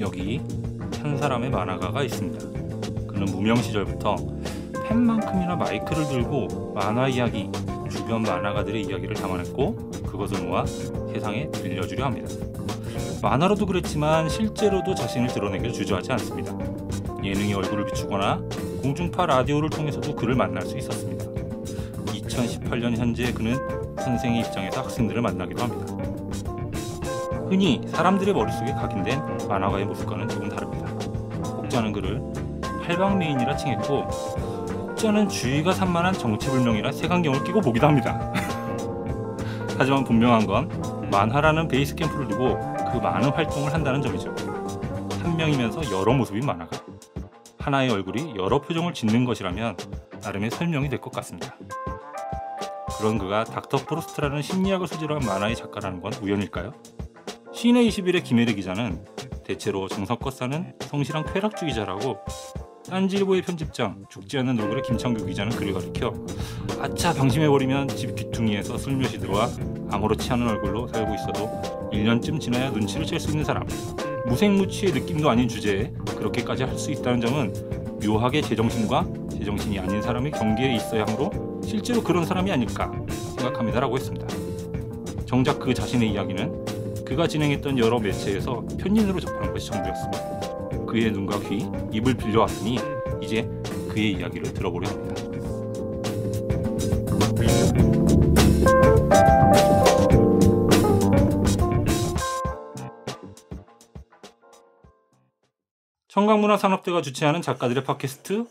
여기 한 사람의 만화가가 있습니다. 그는 무명 시절부터 펜만큼이나 마이크를 들고 만화 이야기, 주변 만화가들의 이야기를 담아냈고 그것을 모아 세상에 들려주려 합니다. 만화로도 그랬지만 실제로도 자신을 드러내길 기 주저하지 않습니다. 예능의 얼굴을 비추거나 공중파 라디오를 통해서도 그를 만날 수 있었습니다. 2018년 현재 그는 선생의 입장에서 학생들을 만나기도 합니다. 흔히 사람들의 머릿속에 각인된 만화가의 모습과는 조금 다릅니다. 혹자는 그를 팔방미인이라 칭했고 혹자는 주의가 산만한 정체불명이라 세간경을 끼고 보기도 합니다. 하지만 분명한 건 만화라는 베이스 캠프를 두고 그 많은 활동을 한다는 점이죠. 한 명이면서 여러 모습인 만화가 하나의 얼굴이 여러 표정을 짓는 것이라면 나름의 설명이 될 것 같습니다. 그런 그가 닥터 프로스트라는 심리학을 소재로 한 만화의 작가라는 건 우연일까요? 시인의 21의 김혜리 기자는 대체로 정성껏 사는 성실한 쾌락주 기자라고 딴지일보의 편집장 죽지 않는 얼굴의 김창규 기자는 그를 가리켜 아차 방심해버리면 집 귀퉁이에서 슬며시 들어와 아무렇지 않은 얼굴로 살고 있어도 1년쯤 지나야 눈치를 챌 수 있는 사람 무색무취의 느낌도 아닌 주제에 그렇게까지 할 수 있다는 점은 묘하게 제정신과 제정신이 아닌 사람이 경계에 있어야 하므로 실제로 그런 사람이 아닐까 생각합니다라고 했습니다. 정작 그 자신의 이야기는 그가 진행했던 여러 매체에서 편인으로 접하는 것이 전부였습니다. 그의 눈과 귀, 입을 빌려왔으니 이제 그의 이야기를 들어보려 합니다. 청강문화산업대가 주최하는 작가들의 팟캐스트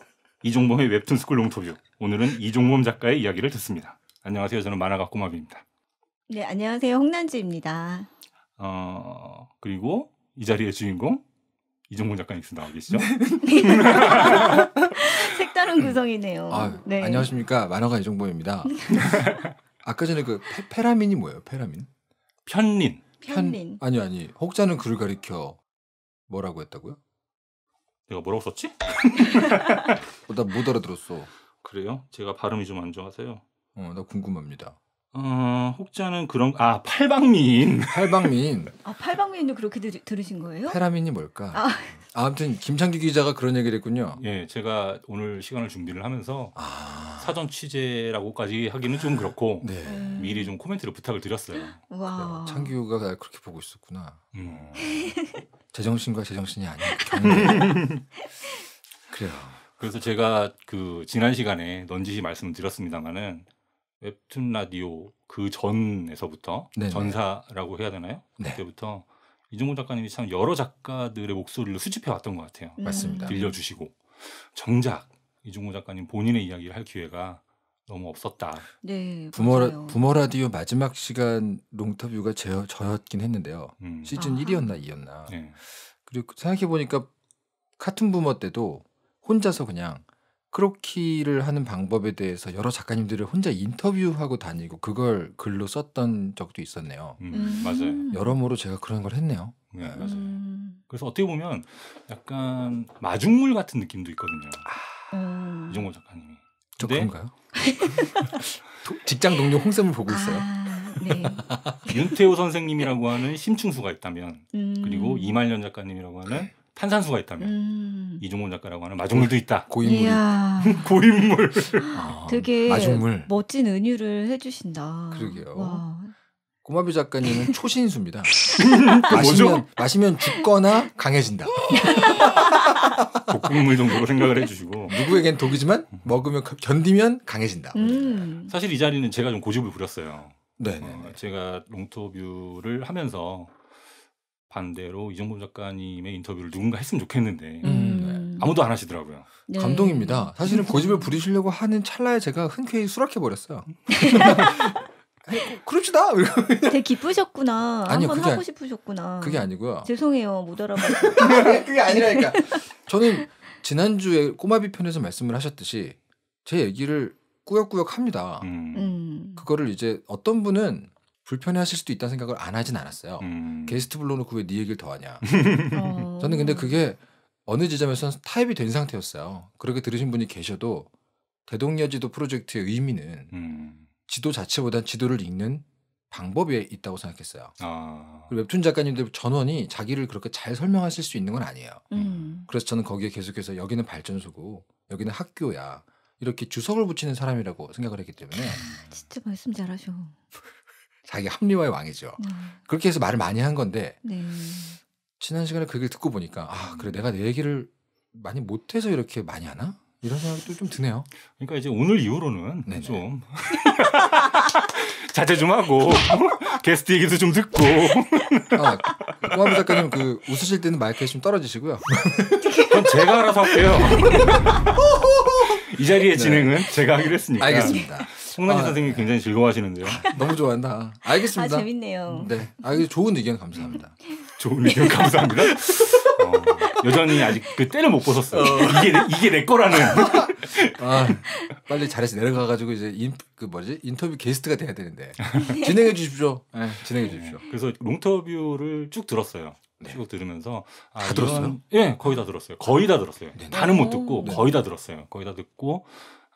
이종범의 웹툰스쿨 롱토뷰. 오늘은 이종범 작가의 이야기를 듣습니다. 안녕하세요. 저는 만화가 꼬마비입니다. 네, 안녕하세요. 홍난주입니다. 어, 그리고 이 자리의 주인공 이종범 작가님께서 나와 계시죠? 색다른 음. 구성이네요. 아, 네. 안녕하십니까. 만화가 이종범입니다. 아까 전에 그 페, 페라민이 뭐예요? 페라민? 편린. 편린. 아니 아니. 혹자는 그를 가리켜 뭐라고 했다고요? 내가 뭐라고 썼지? 어, 나못 알아들었어. 그래요? 제가 발음이 좀 안 좋아서요. 어, 나 궁금합니다. 어, 혹자는 그런 아팔방미팔방미아팔방미도 그렇게 들, 들으신 거예요? 페라민이 뭘까? 아. 아 아무튼 김창규 기자가 그런 얘기를 했군요. 예, 제가 오늘 시간을 준비를 하면서 아. 사전 취재라고까지 하기는 좀 그렇고 네. 음. 미리 좀 코멘트를 부탁을 드렸어요. 와. 네. 창규가 그렇게 보고 있었구나. 음. 어. 제정신과 제정신이 아닌 그래요. 그래서 제가 그 지난 시간에 넌지시 말씀드렸습니다만은 웹툰 라디오 그 전에서부터 네네. 네. 전사라고 해야 되나요? 네. 그때부터 이종훈 작가님이 참 여러 작가들의 목소리를 수집해 왔던 것 같아요. 맞습니다. 들려주시고 정작 이중호 작가님 본인의 이야기를 할 기회가 너무 없었다. 네, 부모 부모 라디오 마지막 시간 롱터뷰가 제, 저였긴 했는데요. 음. 시즌 아하. 1이었나 2였나. 네. 그리고 생각해 보니까 카툰 부모 때도 혼자서 그냥 크로키를 하는 방법에 대해서 여러 작가님들을 혼자 인터뷰하고 다니고 그걸 글로 썼던 적도 있었네요. 음, 음. 맞아요. 여러모로 제가 그런 걸 했네요. 네, 음. 맞아요. 그래서 어떻게 보면 약간 마중물 같은 느낌도 있거든요. 아. 음. 이종호 작가님이. 저 네? 그런가요? 직장 동료 홍쌤을 보고 있어요. 아, 네. 윤태호 선생님이라고 하는 심충수가 있다면 음. 그리고 이말년 작가님이라고 하는 탄산수가 있다면 음. 이종훈 작가라고 하는 마중물도 있다. 고인물. 고인물. 아, 아, 되게 마중물. 멋진 은유를 해주신다. 그러게요. 와. 마비 작가님은 초신수입니다. 그 마시면, 마시면 죽거나 강해진다. 볶음물 정도로 생각을 해주시고 누구에겐 독이지만 먹으면 견디면 강해진다. 음. 사실 이 자리는 제가 좀 고집을 부렸어요. 네. 어, 제가 롱토뷰를 하면서 반대로 이정범 작가님의 인터뷰를 누군가 했으면 좋겠는데 음. 음. 아무도 안 하시더라고요. 네. 감동입니다. 사실은 고집을 부리시려고 하는 찰나에 제가 흔쾌히 수락해 버렸어요. 그럽시다. 되게 기쁘셨구나. 아니요, 한번 하고 싶으셨구나. 그게 아니고요. 죄송해요, 못 알아봤어요. 그게 아니라니까. 저는 지난주에 꼬마비 편에서 말씀을 하셨듯이 제 얘기를 꾸역꾸역 합니다. 음. 음. 그거를 이제 어떤 분은 불편해하실 수도 있다는 생각을 안 하진 않았어요. 음. 게스트 불러놓고 왜네 얘기를 더 하냐. 어. 저는 근데 그게 어느 지점에서는 타협이 된 상태였어요. 그렇게 들으신 분이 계셔도 대동여지도 프로젝트의 의미는 음. 지도 자체보다 지도를 읽는 방법에 있다고 생각했어요. 아. 웹툰 작가님들 전원이 자기를 그렇게 잘 설명하실 수 있는 건 아니에요. 음. 그래서 저는 거기에 계속해서 여기는 발전소고 여기는 학교야 이렇게 주석을 붙이는 사람이라고 생각을 했기 때문에 아, 진짜 말씀 잘하셔. 자기 합리화의 왕이죠. 음. 그렇게 해서 말을 많이 한 건데 네. 지난 시간에 그얘 듣고 보니까 아 그래 내가 내 얘기를 많이 못해서 이렇게 많이 하나 이런 생각도 좀 드네요. 그러니까 이제 오늘 이후로는 네네. 좀 자제 좀 하고 게스트 얘기도 좀 듣고. 아, 홍하미 작가님 그 웃으실 때는 마이크에 좀 떨어지시고요. 그럼 제가 알아서 할게요. 이 자리의 네. 진행은 네. 제가 하기로 했으니까. 알겠습니다. 홍남희 아, 선생님이 굉장히 즐거워하시는데요. 너무 좋아한다. 알겠습니다. 아, 재밌네요. 네, 아, 좋은 의견 감사합니다. 좋은 의견 감사합니다. 어. 여전히 아직 그 때를 못 벗었어요. 이게 내, 이게 내 거라는. 아, 빨리 잘해서 내려가 가지고 이제 인, 그 뭐지 인터뷰 게스트가 돼야 되는데 진행해 주십시오. 네, 진행해 네. 주십시오. 그래서 롱터뷰를 쭉 들었어요. 네. 쭉 들으면서 아, 다 들었어요. 예, 거의 다 들었어요. 거의 다 들었어요. 네 다는 못 듣고 네 거의 다 들었어요. 거의 다 듣고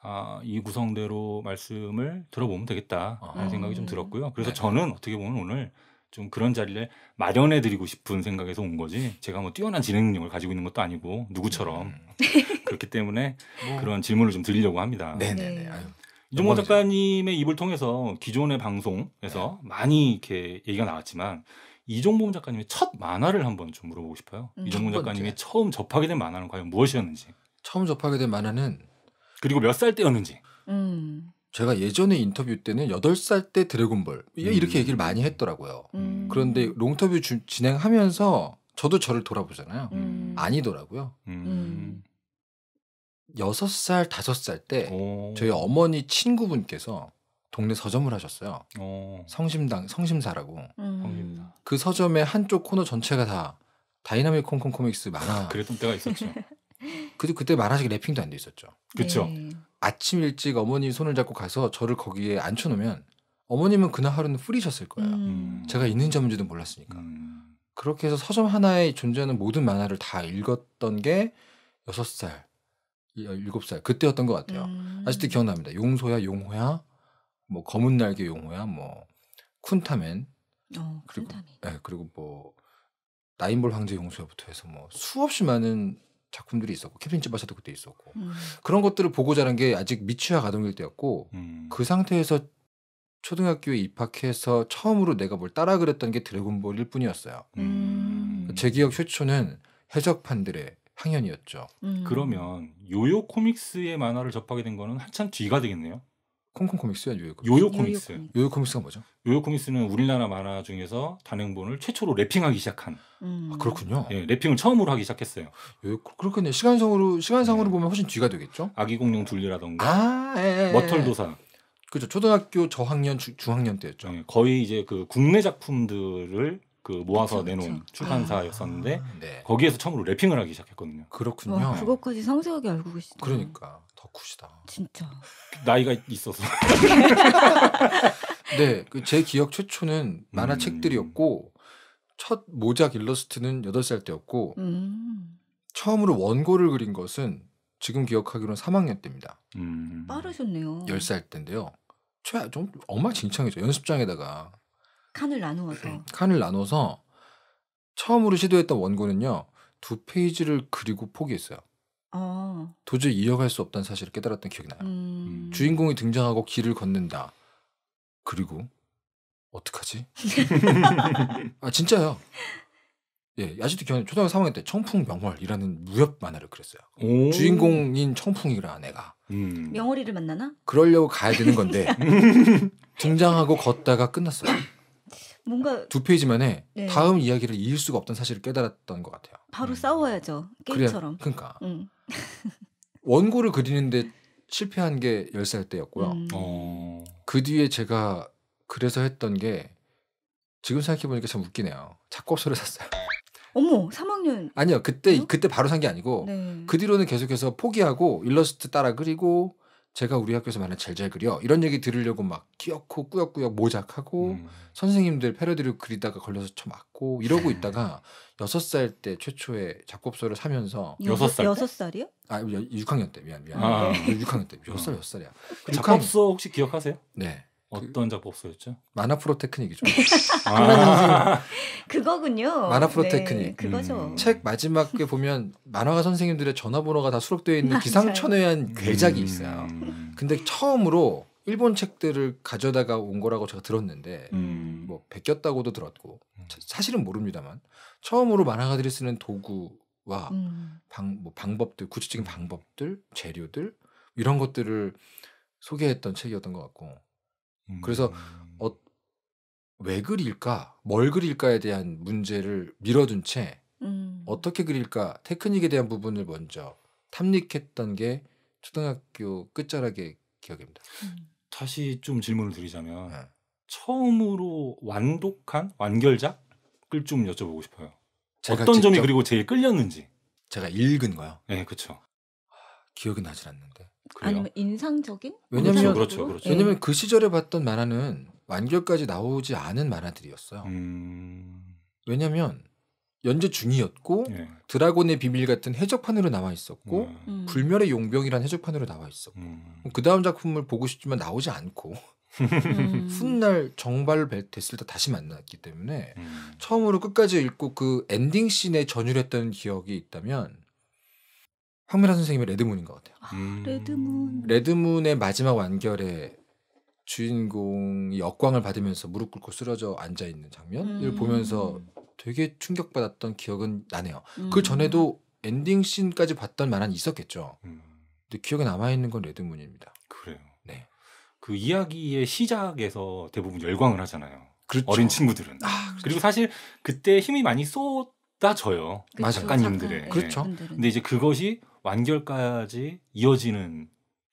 아, 이 구성대로 말씀을 들어보면 되겠다 하는 아. 생각이 좀 들었고요. 그래서 네 저는 어떻게 보면 오늘 좀 그런 자리를 마련해 드리고 싶은 생각에서 온 거지 제가 뭐 뛰어난 진행력을 가지고 있는 것도 아니고 누구처럼 음. 그렇기 때문에 뭐. 그런 질문을 좀 드리려고 합니다. 네네네. 음. 이종호 작가님의 입을 통해서 기존의 방송에서 네. 많이 이렇게 얘기가 나왔지만 이종범 작가님의 첫 만화를 한번 좀 물어보고 싶어요. 음. 이종범 작가님이 처음 접하게 된 만화는 과연 무엇이었는지. 처음 접하게 된 만화는 그리고 몇 살 때였는지. 음. 제가 예전에 인터뷰 때는 8살 때 드래곤볼 음. 이렇게 얘기를 많이 했더라고요. 음. 그런데 롱터뷰 주, 진행하면서 저도 저를 돌아보잖아요. 음. 아니더라고요. 음. 여섯 살5살때 저희 어머니 친구분께서 동네 서점을 하셨어요. 오. 성심당 성심사라고. 음. 성그 서점의 한쪽 코너 전체가 다 다이나믹 콩콩 코믹스 만화. 아, 그랬던 때가 있었죠. 그때 그때 만화식 랩핑도 안 돼 있었죠. 그렇죠. 네. 아침 일찍 어머니 손을 잡고 가서 저를 거기에 앉혀놓으면 어머님은 그날 하루는 풀이셨을 거예요. 음. 음. 제가 있는 점인지도 몰랐으니까. 음. 그렇게 해서 서점 하나에 존재하는 모든 만화를 다 읽었던 게 6살, 7살, 어, 그때였던 것 같아요. 음. 아직도 기억납니다. 용소야, 용호야, 뭐, 검은 날개 용호야, 뭐, 쿤타맨. 어, 그리고, 쿤타맨. 네, 그리고 뭐, 나인볼 황제 용소야부터 해서 뭐, 수없이 많은 작품들이 있었고 캐빈 찌바샤도 그때 있었고 음. 그런 것들을 보고 자란 게 아직 미취학 가동일 때였고 음. 그 상태에서 초등학교에 입학해서 처음으로 내가 뭘 따라 그랬던 게 드래곤볼일 뿐이었어요. 음. 음. 제 기억 최초는 해적판들의 향연이었죠. 음. 그러면 요요 코믹스의 만화를 접하게 된 거는 한참 뒤가 되겠네요. 콩콩 코믹스야 요요 코믹스. 요요 코믹스. 요요 코믹스가 뭐죠? 요요 코믹스는 우리나라 만화 중에서 단행본을 최초로 랩핑하기 시작한. 음. 아, 그렇군요. 예, 랩핑을 처음으로 하기 시작했어요. 요요 그렇군요. 시간상으로 시간상으로 네. 보면 훨씬 뒤가 되겠죠? 아기 공룡 둘리라던가 아, 예, 예. 예. 머털도사. 그죠. 초등학교 저학년 중학년 때였죠. 예, 거의 이제 그 국내 작품들을 그 모아서 그쵸, 내놓은 그쵸. 출판사였었는데 아, 네. 거기에서 처음으로 래핑을 하기 시작했거든요. 그렇군요. 와, 그것까지 상세하게 알고 계시다. 그러니까 덕후시다. 진짜. 나이가 있어서. 네, 그제 기억 최초는 만화책들이었고 음. 첫 모작 일러스트는 8살 때였고 음. 처음으로 원고를 그린 것은 지금 기억하기로는 3학년 때입니다. 음. 빠르셨네요. 10살 때인데요. 최좀 엄마 칭찬이죠. 연습장에다가 칸을 나누어서 네, 칸을 나눠서 처음으로 시도했던 원고는요 두 페이지를 그리고 포기했어요. 어. 도저히 이어갈 수 없다는 사실을 깨달았던 기억이 나요. 음. 주인공이 등장하고 길을 걷는다. 그리고 어떡하지? 아 진짜요. 예, 아직도 기억나요. 초등학교 3학년 때 청풍 명월이라는 무협 만화를 그렸어요. 오. 주인공인 청풍이라는 애가 음. 명월이를 만나나? 그러려고 가야 되는 건데 등장하고 걷다가 끝났어요. 뭔가 두 페이지만 에 네. 예. 다음 이야기를 이을 수가 없던 사실을 깨달았던 것 같아요. 바로 음. 싸워야죠 게임처럼. 그래, 그러니까 음. 원고를 그리는데 실패한 게 열 살 때였고요. 음. 어. 그 뒤에 제가 그래서 했던 게 지금 생각해 보니까 참 웃기네요. 작곡서를 샀어요. 어머, 3학년. 아니요, 그때 그때 바로 산 게 아니고 네. 그 뒤로는 계속해서 포기하고 일러스트 따라 그리고 제가 우리 학교에서 만난 제일 잘 그려 이런 얘기 들으려고 막 끼어코 꾸역꾸역 모작하고 음. 선생님들 패러디를 그리다가 걸려서 쳐 맞고 이러고 네. 있다가 여섯 살 때 최초의 작곡서를 사면서 여섯 살 여섯 살이요? 아 6학년 때 미안 미안 아. 6학년 때 여섯 살 여섯 살이야 그 작곡서 혹시 기억하세요? 네그 어떤 작법서였죠? 마나프로 테크닉이죠. 네. 아~ 그거군요. 마나프로 네, 테크닉. 그거죠. 음. 책 마지막에 보면 만화가 선생님들의 전화번호가 다 수록되어 있는 기상천외한 음. 괴작이 있어요. 근데 처음으로 일본 책들을 가져다가 온 거라고 제가 들었는데 음. 뭐 베꼈다고도 들었고 음. 사실은 모릅니다만 처음으로 만화가들이 쓰는 도구와 음. 방, 뭐 방법들 구체적인 방법들 재료들 이런 것들을 소개했던 책이었던 것 같고 그래서 어, 왜 그릴까, 뭘 그릴까에 대한 문제를 밀어둔 채 음. 어떻게 그릴까 테크닉에 대한 부분을 먼저 탐닉했던 게 초등학교 끝자락의 기억입니다. 음. 다시 좀 질문을 드리자면 네. 처음으로 완독한 완결작을 좀 여쭤보고 싶어요. 어떤 점이 그리고 제일 끌렸는지. 제가 읽은 거요. 네, 그렇죠. 기억이 나질 않는데 그래요. 아니면 인상적인? 왜냐면 그렇죠, 그렇죠. 예. 왜냐면 그 시절에 봤던 만화는 완결까지 나오지 않은 만화들이었어요. 음... 왜냐면 연재 중이었고 예. 드라곤의 비밀 같은 해적판으로 나와 있었고 음. 음. 불멸의 용병이란 해적판으로 나와 있었고 음. 그 다음 작품을 보고 싶지만 나오지 않고 음. 훗날 정발 됐을 때 다시 만났기 때문에 음. 처음으로 끝까지 읽고 그 엔딩 씬에 전율했던 기억이 있다면 황미라 선생님의 레드문인 것 같아요. 아, 음. 레드문. 레드문의 마지막 완결에 주인공이 역광을 받으면서 무릎 꿇고 쓰러져 앉아 있는 장면을 음. 보면서 되게 충격받았던 기억은 나네요. 음. 그 전에도 엔딩 씬까지 봤던 만한 있었겠죠. 음. 근데 기억에 남아 있는 건 레드문입니다. 그래요. 네. 그 이야기의 시작에서 대부분 열광을 하잖아요. 그렇죠. 어린 친구들은. 아, 그렇죠. 그리고 사실 그때 힘이 많이 쏟따 져요. 그렇죠. 작가님들의. 네, 그렇죠. 근데 이제 그것이 완결까지 이어지는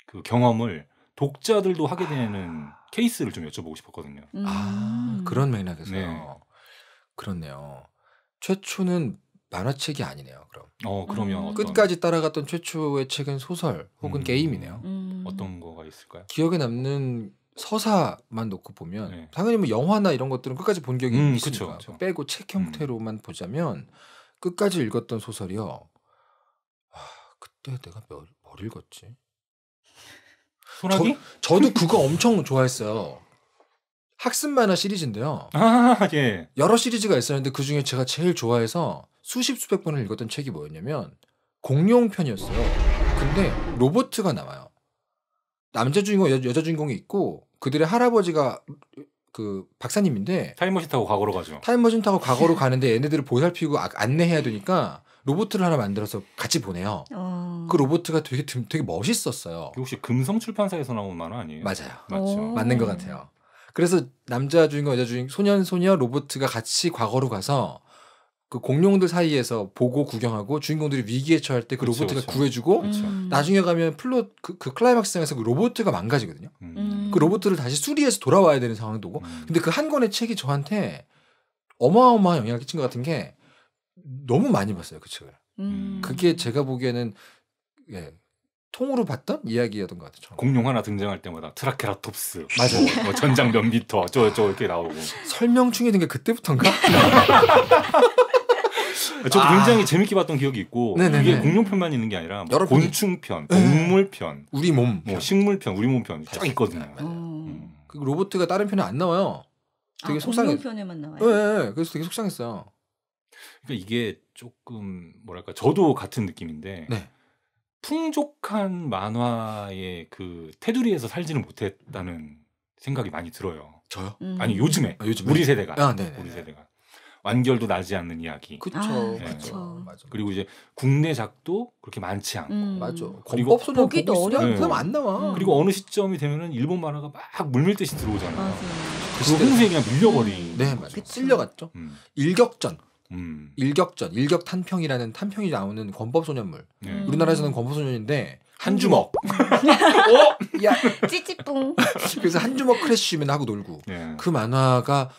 그 경험을 독자들도 하게 되는 아... 케이스를 좀 여쭤보고 싶었거든요. 음... 아 그런 맥락에서 네. 그렇네요. 최초는 만화책이 아니네요. 그럼. 어 그러면 음... 끝까지 따라갔던 최초의 책은 소설 혹은 음... 게임이네요. 음. 어떤 거가 있을까요? 기억에 남는 서사만 놓고 보면 네. 당연히 뭐 영화나 이런 것들은 끝까지 본기이 음, 있으니까 그쵸, 그쵸. 빼고 책 음. 형태로만 음. 보자면 끝까지 읽었던 소설이요. 아, 그때 내가 뭘, 뭘 읽었지? 소라기? 저, 도 그거 엄청 좋아했어요. 학습 만화 시리즈인데요. 아, 예. 여러 시리즈가 있었는데 그 중에 제가 제일 좋아해서 수십 수백 번을 읽었던 책이 뭐였냐면 공룡편이었어요. 근데 로버트가 나와요. 남자 주인공 여, 자 주인공이 있고 그들의 할아버지가 그 박사님인데 타임머신 타고 과거로 가죠. 타임머신 타고 과거로 가는데 얘네들을 보살피고 아, 안내해야 되니까 로보트를 하나 만들어서 같이 보내요. 어... 그 로보트가 되게 되게 멋있었어요. 혹시 금성 출판사에서 나온 만화 아니에요? 맞아요. 맞죠. 오... 맞는 것 같아요. 그래서 남자 주인공 여자 주인공 소년 소녀 로보트가 같이 과거로 가서 그 공룡들 사이에서 보고 구경하고 주인공들이 위기에 처할 때그 그렇죠, 로봇이 그렇죠. 구해주고 그쵸. 그렇죠. 음. 나중에 가면 플롯 그, 그 클라이막스장에서 그 로봇가 망가지거든요. 음. 음. 그 로봇들을 다시 수리해서 돌아와야 되는 상황도 오고 음. 근데 그 한 권의 책이 저한테 어마어마한 영향을 끼친 것 같은 게 너무 많이 봤어요 그 책을. 음. 그게 제가 보기에는 예, 통으로 봤던 이야기였던 것 같아요. 공룡 하나 등장할 때마다 트라케라톱스, 맞아요. 뭐, 뭐 전장 몇 미터, 저 저 이렇게 나오고 설명충이 된 게 그때부터인가? 저도 아. 굉장히 재밌게 봤던 기억이 있고 네네네. 이게 공룡편만 있는 게 아니라 뭐 여러 곤충편, 네. 동물편, 우리 몸. 뭐 식물편, 우리 몸편 쫙 있거든요. 음. 음. 그 로봇가 다른 편에 안 나와요. 되게 아, 속상해. 편에만 나와요. 예, 예, 예, 그래서 되게 속상했어요. 그러니까 이게 조금 뭐랄까 저도 같은 느낌인데 네. 풍족한 만화의 그 테두리에서 살지는 못했다는 생각이 많이 들어요. 저요? 음. 아니 요즘에 아, 요즘 우리 세대가 아, 우리 세대가 완결도 나지 않는 이야기. 그렇죠. 아, 네. 그렇죠. 맞아. 그리고 이제 국내작도 그렇게 많지 않고. 음. 맞아. 그리고 보기도 어려운 그안 네. 나와. 음. 그리고 어느 시점이 되면은 일본 만화가 막 물밀듯이 들어오잖아요. 맞아 홍수에 그냥 밀려버린. 음. 네, 맞아. 쓸려갔죠. 음. 일격전. 음. 일격전, 일격탄평이라는 탄평이 나오는 권법소년물. 네. 음. 우리나라에서는 권법소년인데 한 주먹. 어? 야. 찌찌뿡. 그래서 한 주먹 크래쉬면 하고 놀고. 네. 그 만화가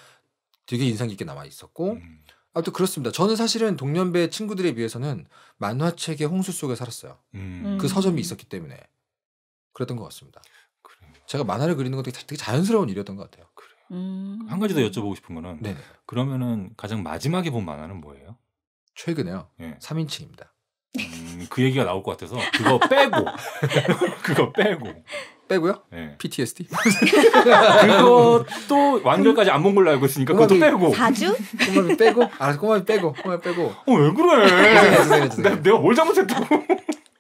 되게 인상 깊게 남아 있었고 음. 아무튼 그렇습니다. 저는 사실은 동년배 친구들에 비해서는 만화책의 홍수 속에 살았어요. 음. 그 서점이 있었기 때문에 그랬던 것 같습니다. 그래 제가 만화를 그리는 것도 되게 자연스러운 일이었던 것 같아요. 그래 음. 한 가지 더 여쭤보고 싶은 거는 네네. 그러면은 가장 마지막에 본 만화는 뭐예요? 최근에요. 네. 예. 3인칭입니다. 음, 그 얘기가 나올 것 같아서 그거 빼고 그거 빼고 빼고요? 네. PTSD? 그것도 완결까지 안 본 걸로 알고 있으니까 그것도 빼고 4주? 꼬마비 빼고? 알아서 꼬마비 빼고 꼬마비 빼고 어왜 그래 죄송해요, 죄송해요, 죄송해요. 나, 내가 뭘 잘못했다고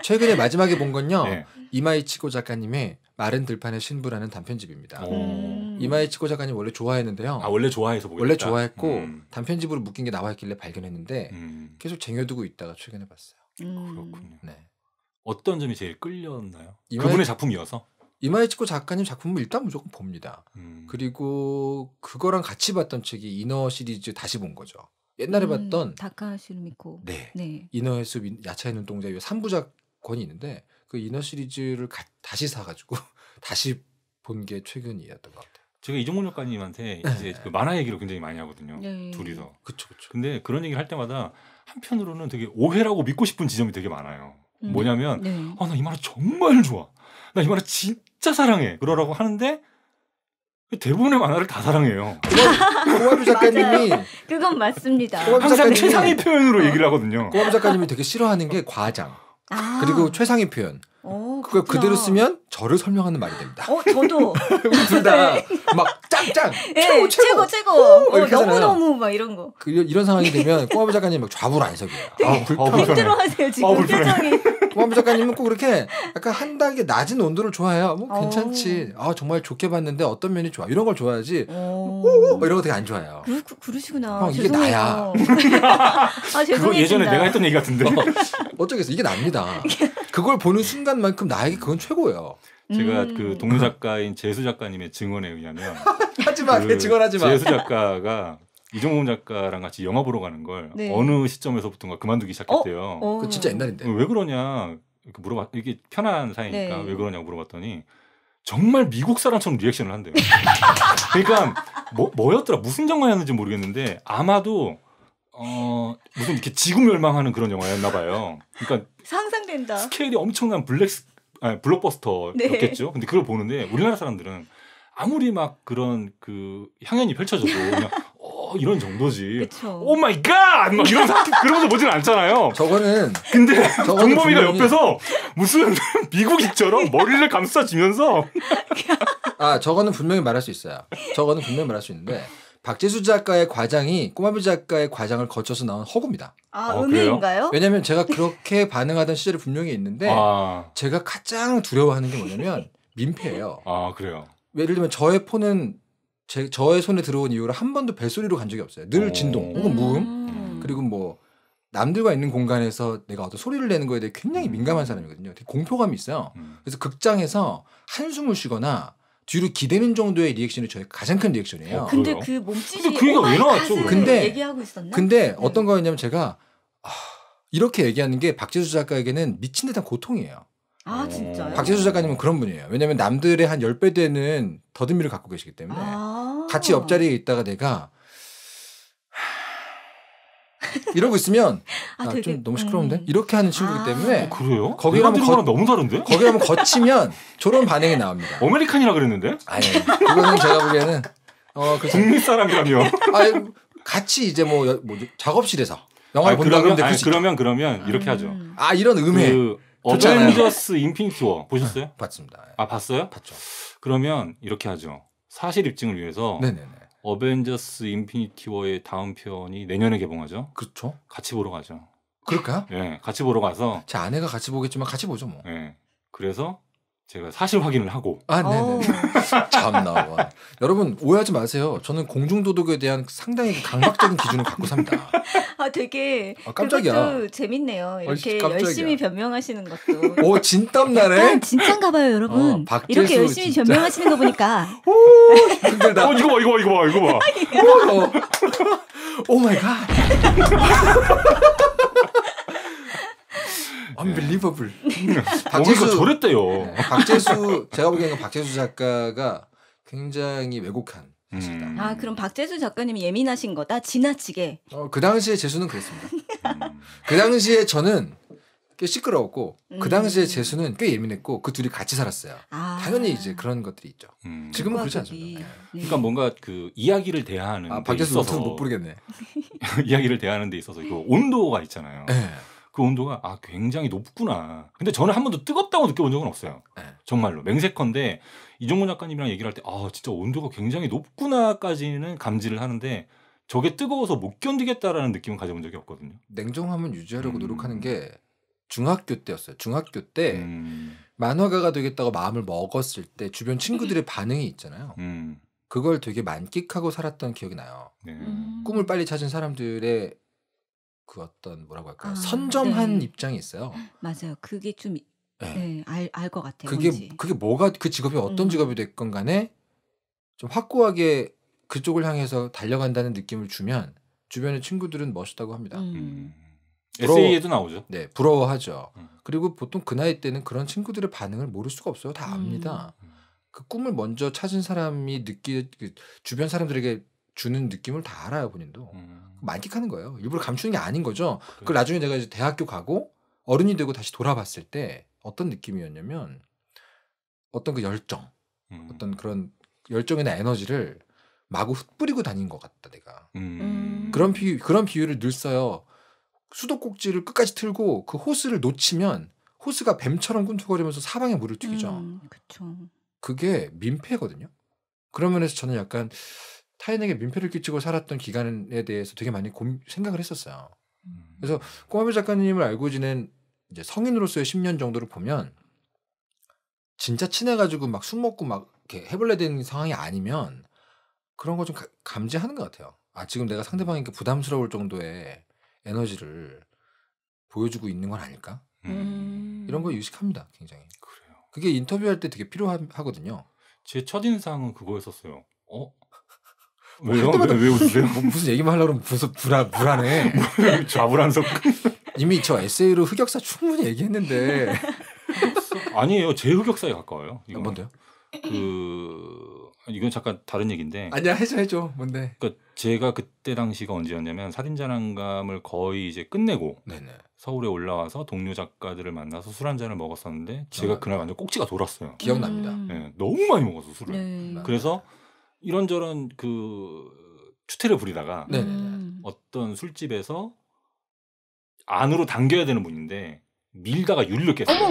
최근에 마지막에 본 건요 네. 이마이치고 작가님의 마른 들판의 신부라는 단편집입니다. 음. 이마이치고 작가님 원래 좋아했는데요. 아 원래 좋아해서 보겠다. 원래 좋아했고 음. 단편집으로 묶인 게 나와 있길래 발견했는데 음. 계속 쟁여두고 있다가 최근에 봤어요. 음. 그렇군요. 네. 어떤 점이 제일 끌렸나요? 이마에, 그분의 작품이어서 이마이치코 작가님 작품을 일단 무조건 봅니다. 음. 그리고 그거랑 같이 봤던 책이 이너 시리즈 다시 본 거죠. 옛날에 음, 봤던 다카시루미코 네, 네. 이너의 숲 야차의 눈동자 이 3부작권이 있는데 그 이너 시리즈를 가, 다시 사가지고 다시 본 게 최근이었던 것 같아요. 제가 이종문 작가님한테 네. 이제 네. 그 만화 얘기를 굉장히 많이 하거든요. 네. 둘이서. 그렇죠. 근데 그런 얘기를 할 때마다 한편으로는 되게 오해라고 믿고 싶은 지점이 되게 많아요. 음. 뭐냐면 네. 아, 나이 만화 정말 좋아. 나 이 만화 진짜 사랑해. 그러라고 하는데 대부분의 만화를 다 사랑해요. 꼬아부 작가님이 그건 맞습니다. 항상 최상의 표현으로 어. 얘기를 하거든요. 꼬아부 작가님이 되게 싫어하는 게 과장. 아. 그리고 최상의 표현. 어, 그걸 그대로 쓰면 저를 설명하는 말이 됩니다. 어, 저도 우리 둘다막 짱짱 네, 예, 최고 최고 최고 오, 어, 어 너무 너무 막 이런 거. 그, 이런 상황이 네. 되면 꼬마부 작가님 막 좌불안석이에요. 네. 아, 불편해. 아, 힘들어하세요 지금 아, 표정이. 꼬마부 작가님은 꼭 그렇게 약간 한 단계 낮은 온도를 좋아해요. 뭐 어. 괜찮지. 아 정말 좋게 봤는데 어떤 면이 좋아 이런 걸 좋아하지. 오. 뭐 이런 거 되게 안 좋아해요. 그러, 그, 러시구나 형, 이게 나야. 아, 죄송해요. 그거 예전에 내가 했던 얘기 같은데. 어쩌겠어 이게 납니다. 그걸 보는 순간만큼 나에게 그건 최고예요. 제가 음. 그 동료 작가인 재수 작가님의 증언에 의하면 하지 마, 그 증언하지 마. 재수 작가가 이종범 작가랑 같이 영화 보러 가는 걸 네. 어느 시점에서부터가 그만두기 시작했대요. 어? 어. 진짜 옛날인데. 왜 그러냐 이렇게 물어봤 이게 편한 사이니까 네. 왜 그러냐고 물어봤더니 정말 미국 사람처럼 리액션을 한대요. 그러니까 뭐 뭐였더라 무슨 영화였는지 모르겠는데 아마도 어 무슨 이렇게 지구 멸망하는 그런 영화였나 봐요. 그러니까 상상된다. 스케일이 엄청난 블랙 아니, 블록버스터였겠죠. 네. 근데 그걸 보는데 우리나라 사람들은 아무리 막 그런 그 향연이 펼쳐져도 그냥 어, 이런 정도지. 오 마이 갓! 막 이런 상태 그러면서 보지 않잖아요. 저거는 근데 정범이가 옆에서 무슨 미국인처럼 머리를 감싸지면서 아 저거는 분명히 말할 수 있어요. 저거는 분명히 말할 수 있는데 박재수 작가의 과장이 꼬마비 작가의 과장을 거쳐서 나온 허구입니다. 아, 아 음해인가요? 왜냐면 제가 그렇게 반응하던 시절이 분명히 있는데 아. 제가 가장 두려워하는 게 뭐냐면 민폐예요. 아 그래요. 예를 들면 저의 폰은 제 저의 손에 들어온 이후로 한 번도 벨소리로 간 적이 없어요. 늘 진동 혹은 무음 음. 그리고 뭐 남들과 있는 공간에서 내가 어떤 소리를 내는 거에 대해 굉장히 음. 민감한 사람이거든요. 되게 공포감이 있어요. 음. 그래서 극장에서 한숨을 쉬거나 뒤로 기대는 정도의 리액션이 저의 가장 큰 리액션이에요. 어, 근데 그 몸짓이 근데 그 얘기가 왜 나왔죠? 근데 얘기하고 있었나? 근데 네. 어떤 거였냐면 제가 아, 이렇게 얘기하는 게 박재수 작가에게는 미친 듯한 고통이에요. 아, 어. 진짜요? 박재수 작가님은 그런 분이에요. 왜냐면 남들의 한 10배 되는 더듬이를 갖고 계시기 때문에 아~ 같이 옆자리에 있다가 내가 이러고 있으면 아, 아, 좀 너무 네. 시끄러운데 음. 이렇게 하는 친구기 아. 때문에 아, 그래요? 거기를 한 거, 너무 다른데? 거기 한번 거치면 저런 반응이 나옵니다. 어메리칸이라 그랬는데? 아니 그거는 제가 보기에는 어, 국립 사람이라며. 아 같이 이제 뭐, 뭐 작업실에서 영화 본다 그러면 아니, 그러면 그러면 음. 이렇게 하죠. 아 이런 음해. 그, 어벤져스 인피니티 워 보셨어요? 봤습니다. 아 봤어요? 봤죠. 그러면 이렇게 하죠. 사실 입증을 위해서 네네네. 어벤져스 인피니티 워의 다음 편이 내년에 개봉하죠. 그렇죠. 같이 보러 가죠. 그럴까요? 예, 같이 보러 가서 제 아내가 같이 보겠지만 같이 보죠 뭐. 예. 그래서 제가 사실 확인을 하고 아 네네 참나 와 여러분 오해하지 마세요 저는 공중도덕에 대한 상당히 강박적인 기준을 갖고 삽니다 아 되게 아, 깜짝이야 그것도 재밌네요 이렇게 아, 열심히 변명하시는 것도 오 진땀 나네 진짠가봐요 여러분 어, 이렇게 열심히 진짜. 변명하시는 거 보니까 오힘 어, 이거 봐 이거 봐 이거 봐 이거 봐오 어. 마이 갓 u n b e l i e v 박재수 저랬대요. 박재수 제가 보기에는 박재수 작가가 굉장히 왜곡한 음. 아 그럼 박재수 작가님이 예민하신 거다 지나치게. 어, 그 당시에 재수는 그랬습니다. 음. 그 당시에 저는 꽤 시끄러웠고 그 음. 그 당시에 재수는 꽤 예민했고 그 둘이 같이 살았어요. 아. 당연히 이제 그런 것들이 있죠. 음. 지금은 그렇지 않습니다. 네. 네. 그러니까 뭔가 그 이야기를 대하는 아, 박재수 있어서 못 부르겠네. 이야기를 대하는 데 있어서 이거 온도가 있잖아요. 네. 그 온도가 아 굉장히 높구나. 근데 저는 한 번도 뜨겁다고 느껴본 적은 없어요. 네. 정말로 맹세컨대 이종문 작가님이랑 얘기를 할 때 아 진짜 온도가 굉장히 높구나까지는 감지를 하는데 저게 뜨거워서 못 견디겠다라는 느낌은 가져본 적이 없거든요. 냉정함을 유지하려고 음. 노력하는 게 중학교 때였어요. 중학교 때 음. 만화가가 되겠다고 마음을 먹었을 때 주변 친구들의 반응이 있잖아요. 음. 그걸 되게 만끽하고 살았던 기억이 나요. 네. 음. 꿈을 빨리 찾은 사람들의 그 어떤 뭐라고 할까 아, 선점한 네. 입장이 있어요. 맞아요. 그게 좀 네. 알알 네, 것 같아요. 그게 뭔지. 그게 뭐가 그 직업이 어떤 음. 직업이 됐건 간에 좀 확고하게 그쪽을 향해서 달려간다는 느낌을 주면 주변의 친구들은 멋있다고 합니다. 음. 음. 부러에도 나오죠. 네, 부러워하죠. 음. 그리고 보통 그 나이 때는 그런 친구들의 반응을 모를 수가 없어요. 다 압니다. 음. 그 꿈을 먼저 찾은 사람이 느끼 그 주변 사람들에게 주는 느낌을 다 알아요 본인도 음. 만끽하는 거예요. 일부러 감추는 게 아닌 거죠. 그래. 그 그렇죠. 나중에 내가 이제 대학교 가고 어른이 되고 다시 돌아봤을 때 어떤 느낌이었냐면 어떤 그 열정, 음. 어떤 그런 열정이나 에너지를 마구 흩뿌리고 다닌 것 같다 내가 음. 음. 그런 비 그런 비유를 늘 써요. 수도꼭지를 끝까지 틀고 그 호스를 놓치면 호스가 뱀처럼 꿈틀거리면서 사방에 물을 튀기죠. 음, 그게 민폐거든요. 그런 면에서 저는 약간 타인에게 민폐를 끼치고 살았던 기간에 대해서 되게 많이 고, 민 생각을 했었어요. 음. 그래서 꼬마비 작가님을 알고 지낸 이제 성인으로서의 10년 정도를 보면 진짜 친해가지고 막 술 먹고 막 이렇게 해볼래 되는 상황이 아니면 그런 거 좀 감지하는 것 같아요. 아 지금 내가 상대방에게 부담스러울 정도의 에너지를 보여주고 있는 건 아닐까? 음. 이런 걸유식합니다 굉장히. 그래요. 그게 인터뷰할 때 되게 필요하거든요. 제첫 인상은 그거였었어요. 어 왜요? 뭐 왜, 왜 웃으세요? 뭐 무슨 얘기만 하려고 그면 무슨 불안, 불안해. 좌불안석. 이미 저 에세이로 흑역사 충분히 얘기했는데. 아니에요. 제 흑역사에 가까워요. 이건. 아, 뭔데요? 그, 이건 잠깐 다른 얘기인데. 아니야, 해줘, 해줘. 뭔데? 그러니까 제가 그때 당시가 언제였냐면 살인자랑감을 거의 이제 끝내고 네네. 서울에 올라와서 동료 작가들을 만나서 술한 잔을 먹었었는데 제가 그날 완전 꼭지가 돌았어요. 기억납니다. 네, 음. 네, 너무 많이 먹어 술을. 네. 그래서 맞아요. 이런저런 그 추태를 부리다가 네. 음. 어떤 술집에서 안으로 당겨야 되는 문인데 밀다가 유리를 깼어요. 어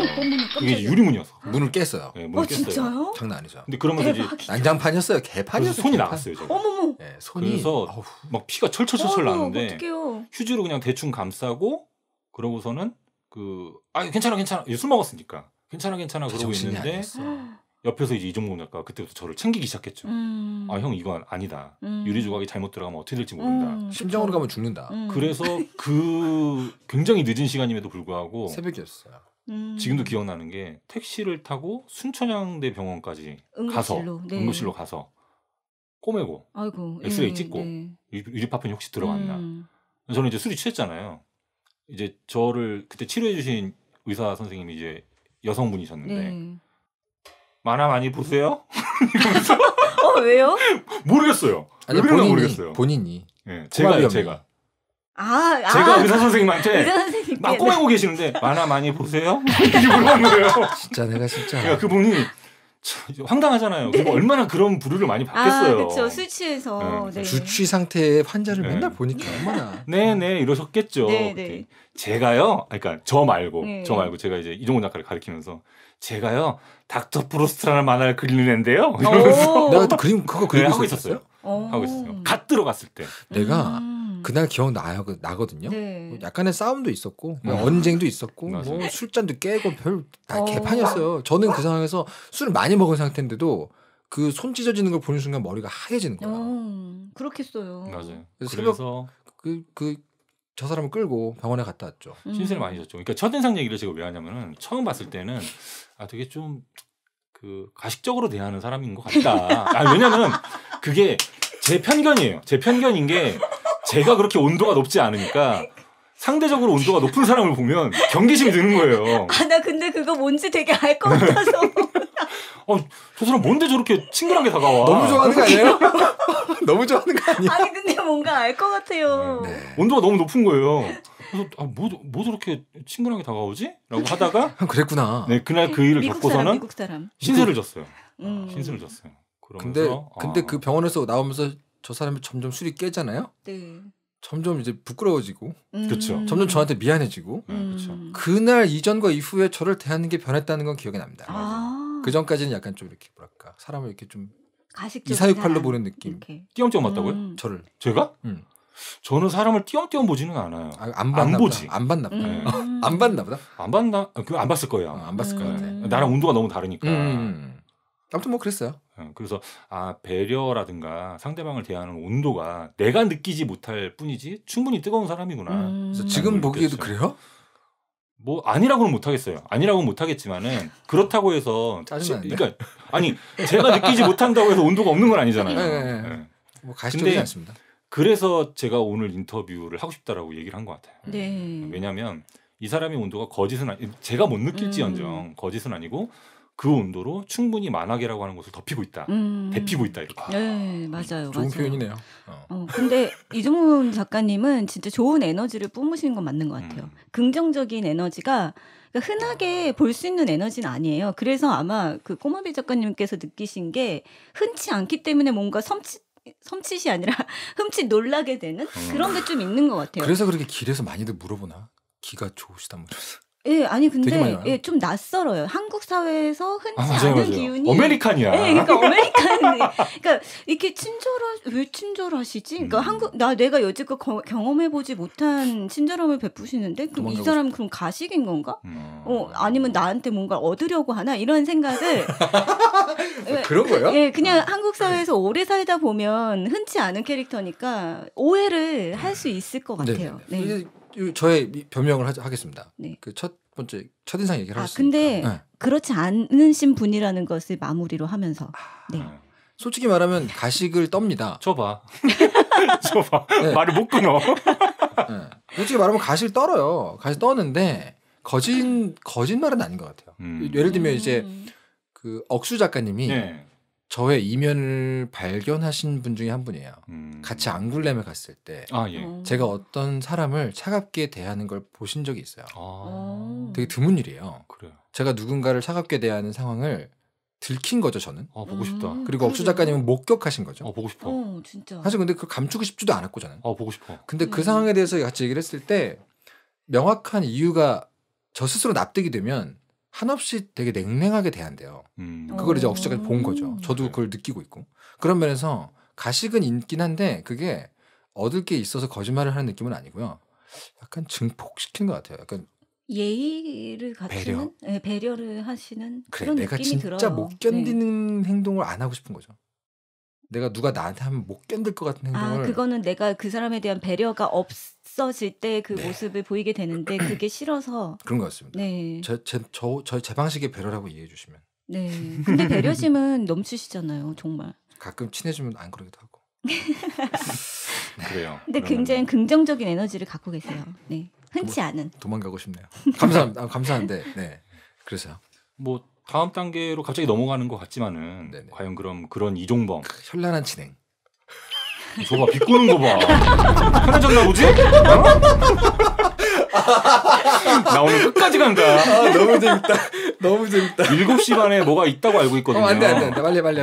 그게 유리문이어 문을 깼어요. 네, 문을 어, 깼어요. 진짜요? 장난 아니죠. 근데 그러면서 이제 난장판이었어요. 개판이었어요. 손이 개판. 나갔어요. 제가. 어머머. 네, 손이. 그래서 어후. 막 피가 철철철철 어후, 나는데 어떡해요. 휴지로 그냥 대충 감싸고 그러고서는 그아 괜찮아 괜찮아 술 먹었으니까 괜찮아 괜찮아 그 그러고 있는데 아니었어. 옆에서 이제 이종국 작가 그때부터 저를 챙기기 시작했죠. 음. 아형 이건 아니다. 음. 유리 조각이 잘못 들어가면 어떻게 될지 모른다. 음. 심장으로 가면 죽는다. 음. 그래서 그 굉장히 늦은 시간임에도 불구하고 새벽이었어요. 음. 지금도 기억나는 게 택시를 타고 순천향대 병원까지 응급실로, 가서 네. 응급실로 가서 꼬매고 아이고, 예, 엑스레이 네, 찍고 네. 유리파편이 혹시 들어갔나. 음. 저는 이제 술이 취했잖아요. 이제 저를 그때 치료해 주신 의사 선생님이 이제 여성분이셨는데. 네. 만화 많이 보세요? 어 왜요? 모르겠어요. 아니, 본인이, 모르겠어요. 본인이. 예, 제가 제가. 아, 아. 제가 아, 의사 선생님한테 의사 선생님막 꼬매고 계시는데 만화 많이 보세요? 이렇게 물어보는 거예요. 진짜 내가 진짜. 그러니까 그 그분이 황당하잖아요. 네. 그리 얼마나 그런 부류를 많이 아, 받겠어요. 아, 그렇죠. 술 취해서 주취 상태의 환자를 네. 맨날 보니까 얼마나 네네 네. 이러셨겠죠. 네네. 제가요, 그러니까 저 말고 저 말고 제가 이제 이종훈 작가를 가르키면서 제가요 닥터 프로스트라는 만화를 그리는 애인데요. 이러면서 내가 그림 그거 그리고 하고 있었어요. 하고 있었어요. 갓 들어갔을 때 내가 음. 음. 그날 기억나요 그, 나거든요. 네. 뭐 약간의 싸움도 있었고 음. 언쟁도 있었고 뭐 술잔도 깨고 별다 어. 개판이었어요. 저는 그 상황에서 술을 많이 먹은 상태인데도 그 손 찢어지는 걸 보는 순간 머리가 하얘지는 거야. 어, 그렇겠어요. 맞아요. 그래서, 그래서... 그 그, 저 사람을 끌고 병원에 갔다 왔죠. 음. 신세를 많이 졌죠. 그러니까 첫인상 얘기를 제가 왜 하냐면은 처음 봤을 때는 아 되게 좀 그 가식적으로 대하는 사람인 것 같다. 아, 왜냐면 그게 제 편견이에요. 제 편견인 게 제가 그렇게 온도가 높지 않으니까 상대적으로 온도가 높은 사람을 보면 경계심이 드는 거예요. 아, 나 근데 그거 뭔지 되게 알 것 같아서. 네. 어, 저 사람 뭔데 저렇게 친근하게 다가와. 너무 좋아하는 거 아니에요? 너무 좋아하는 거 아니에요? 아니, 근데 뭔가 알 것 같아요. 네. 온도가 너무 높은 거예요. 그래서 아, 뭐, 뭐 저렇게 친근하게 다가오지? 라고 하다가 그랬구나. 네, 그날 그 일을 겪고서는 신세를 졌어요. 음. 신세를 졌어요. 그러면서 근데 근데 아. 그 병원에서 나오면서 저 사람이 점점 술이 깨잖아요. 네. 점점 이제 부끄러워지고 음. 그렇죠. 점점 저한테 미안해지고 음. 그렇죠. 그날 이전과 이후에 저를 대하는 게 변했다는 건 기억이 납니다. 아. 그 전까지는 약간 좀 이렇게 뭐랄까 사람을 이렇게 좀 이사육팔로 보는 느낌. 띄엄띄엄 봤다고요? 음. 저를 제가? 음. 저는 사람을 띄엄띄엄 보지는 않아요. 아, 안, 안 보지. 안 봤나 보다. 네. 음. 안 봤나 보다. 안 봤나? 아, 그안 봤을 거예요. 아, 안 봤을 거예요. 나랑 온도가 너무 다르니까. 아무튼 뭐 그랬어요. 어, 그래서 아 배려라든가 상대방을 대하는 온도가 내가 느끼지 못할 뿐이지 충분히 뜨거운 사람이구나. 음. 그래서 지금 보기에도 그래요? 뭐 아니라고는 못하겠어요. 아니라고는 못하겠지만은 그렇다고 해서 짜증 그러니까 아니 제가 느끼지 못한다고 해서 온도가 없는 건 아니잖아요. 네. 네, 네. 네. 뭐 가시적이지 않습니다. 그래서 제가 오늘 인터뷰를 하고 싶다라고 얘기를 한 것 같아요. 네. 왜냐하면 이 사람의 온도가 거짓은 아니 제가 못 느낄지언정 음. 거짓은 아니고 그 온도로 충분히 만화계라고 하는 것을 덮이고 있다, 음. 데피고 있다 이렇게. 네, 맞아요. 좋은 맞아요. 표현이네요. 어. 어. 어, 근데 이종훈 작가님은 진짜 좋은 에너지를 뿜으시는 건 맞는 것 음. 같아요. 음. 긍정적인 에너지가 그러니까 흔하게 볼 수 있는 에너지는 아니에요. 그래서 아마 그 꼬마비 작가님께서 느끼신 게 흔치 않기 때문에 뭔가 섬치 섬찟이 아니라 흠칫 놀라게 되는 음. 그런 게 좀 있는 것 같아요. 그래서 그렇게 길에서 많이들 물어보나? 기가 좋으시다 물어서. 예, 아니 근데 예, 좀 낯설어요. 한국 사회에서 흔치 아, 맞아요, 않은 맞아요. 기운이 어메리칸이야. 예, 그러니까 어메리칸. 네. 그러니까 이렇게 친절하 왜 친절하시지? 그러니까 음. 한국 나 내가 여지껏 경험해 보지 못한 친절함을 베푸시는데 그럼 이 사람 그럼 가식인 건가? 음. 어, 아니면 나한테 뭔가 얻으려고 하나 이런 생각을 예, 그런 거예요? 예, 그냥 어. 한국 사회에서 오래 살다 보면 흔치 않은 캐릭터니까 오해를 할 수 있을 것 네. 같아요. 네. 네. 저의 변명을 하, 겠습니다 네. 그첫 번째 첫인상 얘기를 아, 하셨습니까 근데 네. 그렇지 않으신 분이라는 것을 마무리로 하면서. 아, 네. 솔직히 말하면 가식을 떱니다. 줘봐. 줘봐. 네. 말을 못 끊어. 네. 솔직히 말하면 가식을 떨어요. 가식 떠는데 거짓 거짓말은 아닌 것 같아요. 음. 예를 들면 이제 음. 그 억수 작가님이 네. 저의 이면을 발견하신 분 중에 한 분이에요. 음. 같이 앙굴렘에 갔을 때 아, 예. 어. 제가 어떤 사람을 차갑게 대하는 걸 보신 적이 있어요. 아. 어. 되게 드문 일이에요. 그래요. 제가 누군가를 차갑게 대하는 상황을 들킨 거죠, 저는. 아, 보고 싶다. 음, 그리고 억수 작가님은 목격하신 거죠. 아, 보고 싶어. 어, 진짜. 사실 근데 그 감추고 싶지도 않았고 저는. 아, 보고 싶어. 근데 그 음. 그 상황에 대해서 같이 얘기를 했을 때 명확한 이유가 저 스스로 납득이 되면 한없이 되게 냉랭하게 대한대요. 음. 그걸 이제 어. 억지하게본 거죠. 저도 그걸 느끼고 있고. 그런 면에서 가식은 있긴 한데 그게 얻을 게 있어서 거짓말을 하는 느낌은 아니고요. 약간 증폭시킨 것 같아요. 약간 예의를 갖추는 배려. 네, 배려를 하시는 그래, 그런 내가 느낌이 진짜 들어요. 못 견디는 네. 행동을 안 하고 싶은 거죠. 내가 누가 나한테 하면 못 견딜 것 같은 아, 행동을 아, 그거는 내가 그 사람에 대한 배려가 없어질 때그 네. 모습을 보이게 되는데 그게 싫어서 그런 것 같습니다. 네. 저제저제 방식의 배려라고 이해해 주시면. 네. 근데 배려심은 넘치시잖아요, 정말. 가끔 친해지면 안 그러기도 하고. 그래요. 근데 굉장히 긍정적인 에너지를 갖고 계세요. 네. 흔치 않은. 도망가고 싶네요. 감사합니다. 아, 감사한데. 네. 그래서 뭐 다음 단계로 갑자기 넘어가는 것 같지만은 네네. 과연 그럼 그런 이종범 현란한 진행. 저봐 비꼬는 거 봐. 편해졌나 보지? 어? 나 오늘 끝까지 간다. 아, 너무 재밌다. 너무 재밌다. 7시 반에 뭐가 있다고 알고 어, 있거든요. 어, 안 돼, 안 돼, 안 돼. 빨리, 빨리.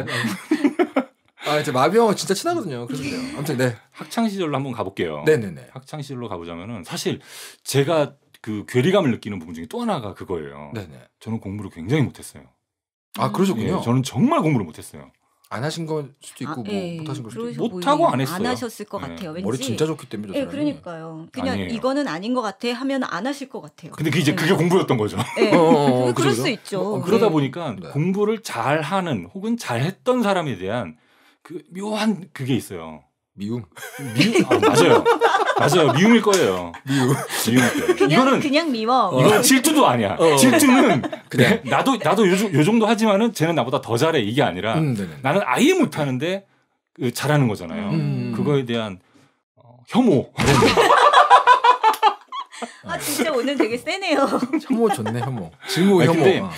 아, 이제 마비 형 진짜 친하거든요. 그래서 아무튼, 네. 학창시절로 한번 가볼게요. 네네네. 학창시절로 가보자면은 사실 제가 그 괴리감을 느끼는 부분 중에 또 하나가 그거예요. 네네. 저는 공부를 굉장히 못했어요. 아 그러셨군요. 예, 저는 정말 공부를 못했어요. 안 하신 걸 수도 있고 뭐 아, 뭐 예, 못하신 걸 수도 있고 못하고 안 했어요. 안 하셨을 것 예. 같아요. 왠지. 머리 진짜 좋기 때문에. 예, 그러니까요. 그냥 아니에요. 이거는 아닌 것 같아 하면 안 하실 것 같아요. 근데 그게 이제 예. 그게 공부였던 거죠. 네. 어, 어, 어 그럴 그렇죠? 수 뭐, 있죠. 뭐, 그러다 네. 보니까 네. 공부를 잘하는 혹은 잘했던 사람에 대한 그 묘한 그게 있어요. 미움. 미움. 아, 맞아요. 맞아요. 미움일 거예요. 미움. 미움일 거예요. 그냥, 이거는 그냥 미워. 이거는 어. 질투도 아니야. 어. 질투는 그냥 네, 나도 나도 요, 요 정도 하지만은 쟤는 나보다 더 잘해 이게 아니라 음, 나는 아예 못 하는데 그 잘하는 거잖아요. 음. 그거에 대한 어, 혐오. 아 진짜 오늘 되게 세네요. 혐오 좋네 혐오. 증오 혐오. 근데 아.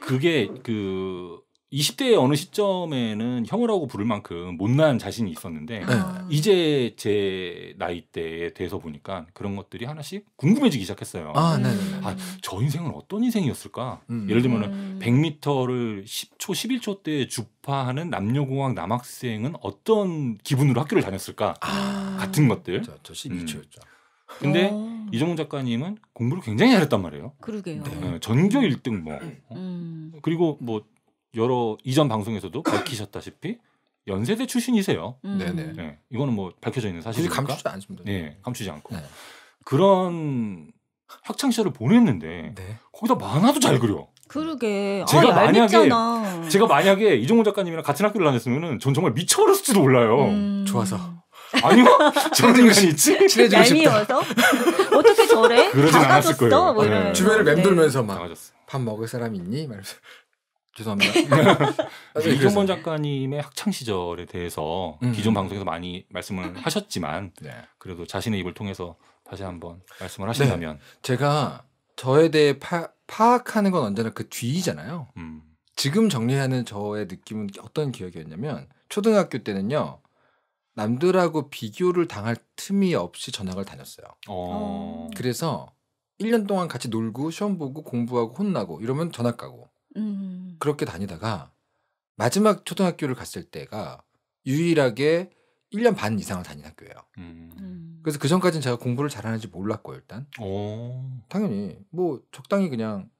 그게 그 20대의 어느 시점에는 형우라고 부를 만큼 못난 자신이 있었는데 아. 이제 제 나이 때에 대해서 보니까 그런 것들이 하나씩 궁금해지기 시작했어요. 아, 네. 아, 저 인생은 어떤 인생이었을까? 음. 예를 들면은 100m를 10초, 11초 때 주파하는 남녀공학 남학생은 어떤 기분으로 학교를 다녔을까? 아. 같은 것들. 저, 저 12초였죠. 음. 근데 오. 어. 이정훈 작가님은 공부를 굉장히 잘했단 말이에요. 그러게요. 네. 전교 1등 뭐. 음. 그리고 뭐 여러 이전 방송에서도 밝히셨다시피 연세대 출신이세요. 음. 네네. 네. 이거는 뭐 밝혀져 있는 사실 감추지 않습니다. 네, 예, 감추지 않고 네. 그런 학창 시절을 보냈는데 네. 거기다 만화도 잘 그려. 그러게. 아, 제가 아, 만약에 제가 만약에 이종훈 작가님이랑 같은 학교를 다녔으면은 전 정말 미쳐버렸을지도 몰라요. 음... 좋아서. 아니요. 저런 인간이 있지? 친해지고 싶다. 어떻게 저래? 그러진 않았을 거예요. 뭐 네. 주변을 네. 맴돌면서 막 밥 먹을 사람 있니? 말면서 죄송합니다. 네. 아, 네, 이종범 작가님의 학창 시절에 대해서 음. 기존 방송에서 많이 말씀을 하셨지만 네. 그래도 자신의 입을 통해서 다시 한번 말씀을 하신다면 네. 제가 저에 대해 파, 파악하는 건 언제나 그 뒤이잖아요. 음. 지금 정리하는 저의 느낌은 어떤 기억이었냐면 초등학교 때는요 남들하고 비교를 당할 틈이 없이 전학을 다녔어요. 어. 그래서 1년 동안 같이 놀고 시험 보고 공부하고 혼나고 이러면 전학 가고. 음. 그렇게 다니다가 마지막 초등학교를 갔을 때가 유일하게 1년 반 이상을 다닌 학교예요. 음. 그래서 그 전까지는 제가 공부를 잘하는지 몰랐고 일단 오. 당연히 뭐 적당히 그냥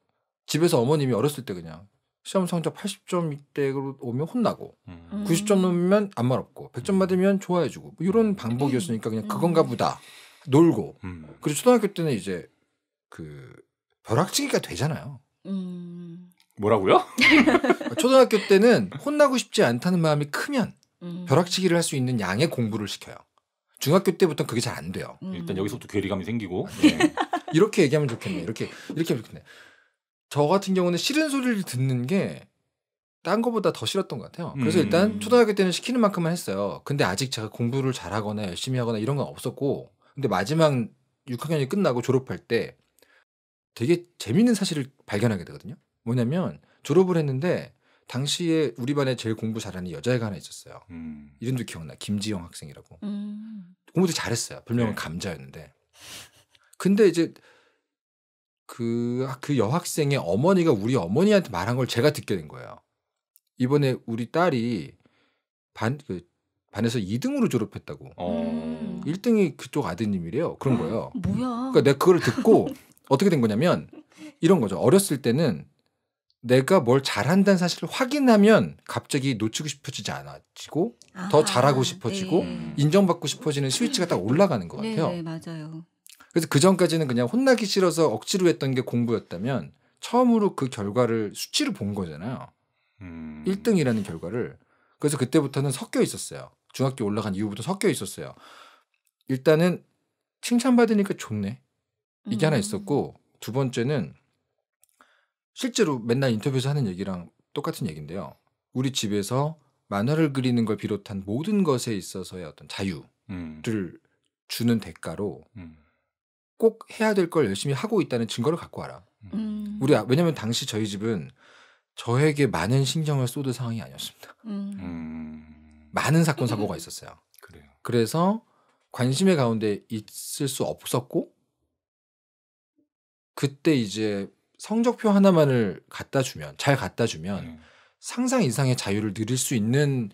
집에서 어머님이 어렸을 때 그냥 시험 성적 8 0점이때로 오면 혼나고 음. 90점 음. 넘으면 안 말없고 100점 받으면 음. 좋아해주고 뭐 이런 음. 방법이었으니까 그냥 그건가 보다 놀고 음. 그리고 초등학교 때는 이제 그 벼락치기가 되잖아요. 음. 뭐라고요? 초등학교 때는 혼나고 싶지 않다는 마음이 크면 음. 벼락치기를 할 수 있는 양의 공부를 시켜요. 중학교 때부터는 그게 잘 안 돼요. 음. 일단 여기서부터 괴리감이 생기고 아, 네. 이렇게 얘기하면 좋겠네. 이렇게 이렇게 하면 좋겠네. 저 같은 경우는 싫은 소리를 듣는 게 딴 거보다 더 싫었던 것 같아요. 그래서 음. 일단 초등학교 때는 시키는 만큼만 했어요. 근데 아직 제가 공부를 잘하거나 열심히 하거나 이런 건 없었고 근데 마지막 6학년이 끝나고 졸업할 때 되게 재밌는 사실을 발견하게 되거든요. 뭐냐면 졸업을 했는데 당시에 우리 반에 제일 공부 잘하는 여자애가 하나 있었어요. 음. 이름도 기억나. 김지영 학생이라고. 음. 공부도 잘했어요. 별명은 네. 감자였는데. 근데 이제 그, 그 여학생의 어머니가 우리 어머니한테 말한 걸 제가 듣게 된 거예요. 이번에 우리 딸이 반, 그, 반에서 2등으로 졸업했다고. 어. 음. 1등이 그쪽 아드님이래요. 그런 거예요. 뭐야. 그러니까 내가 그걸 듣고 어떻게 된 거냐면 이런 거죠. 어렸을 때는 내가 뭘 잘한다는 사실을 확인하면 갑자기 놓치고 싶어지지 않아지고 아더 잘하고 싶어지고 네. 인정받고 싶어지는 스위치가 딱 올라가는 것 같아요. 네, 맞아요. 그래서 그 전까지는 그냥 혼나기 싫어서 억지로 했던 게 공부였다면 처음으로 그 결과를 수치로 본 거잖아요. 음. 1등이라는 결과를. 그래서 그때부터는 섞여 있었어요. 중학교 올라간 이후부터 섞여 있었어요. 일단은 칭찬받으니까 좋네. 이게 음. 하나 있었고 두 번째는 실제로 맨날 인터뷰에서 하는 얘기랑 똑같은 얘기인데요. 우리 집에서 만화를 그리는 걸 비롯한 모든 것에 있어서의 어떤 음. 자유를 음. 주는 대가로 음. 꼭 해야 될 걸 열심히 하고 있다는 증거를 갖고 와라. 음. 음. 우리 아, 왜냐하면 당시 저희 집은 저에게 많은 신경을 쏟을 상황이 아니었습니다. 음. 많은 사건 사고가 있었어요. 그래요. 그래서 관심의 가운데 있을 수 없었고 그때 이제 성적표 하나만을 갖다 주면 잘 갖다 주면 음. 상상 이상의 자유를 누릴 수 있는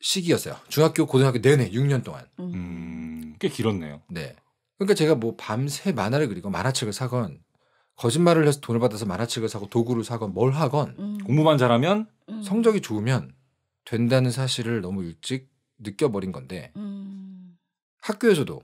시기였어요. 중학교 고등학교 내내 6년 동안. 음. 음, 꽤 길었네요. 네. 그러니까 제가 뭐 밤새 만화를 그리고 만화책을 사건 거짓말을 해서 돈을 받아서 만화책을 사고 도구를 사건 뭘 하건 음. 공부만 잘하면 음. 성적이 좋으면 된다는 사실을 너무 일찍 느껴버린 건데 음. 학교에서도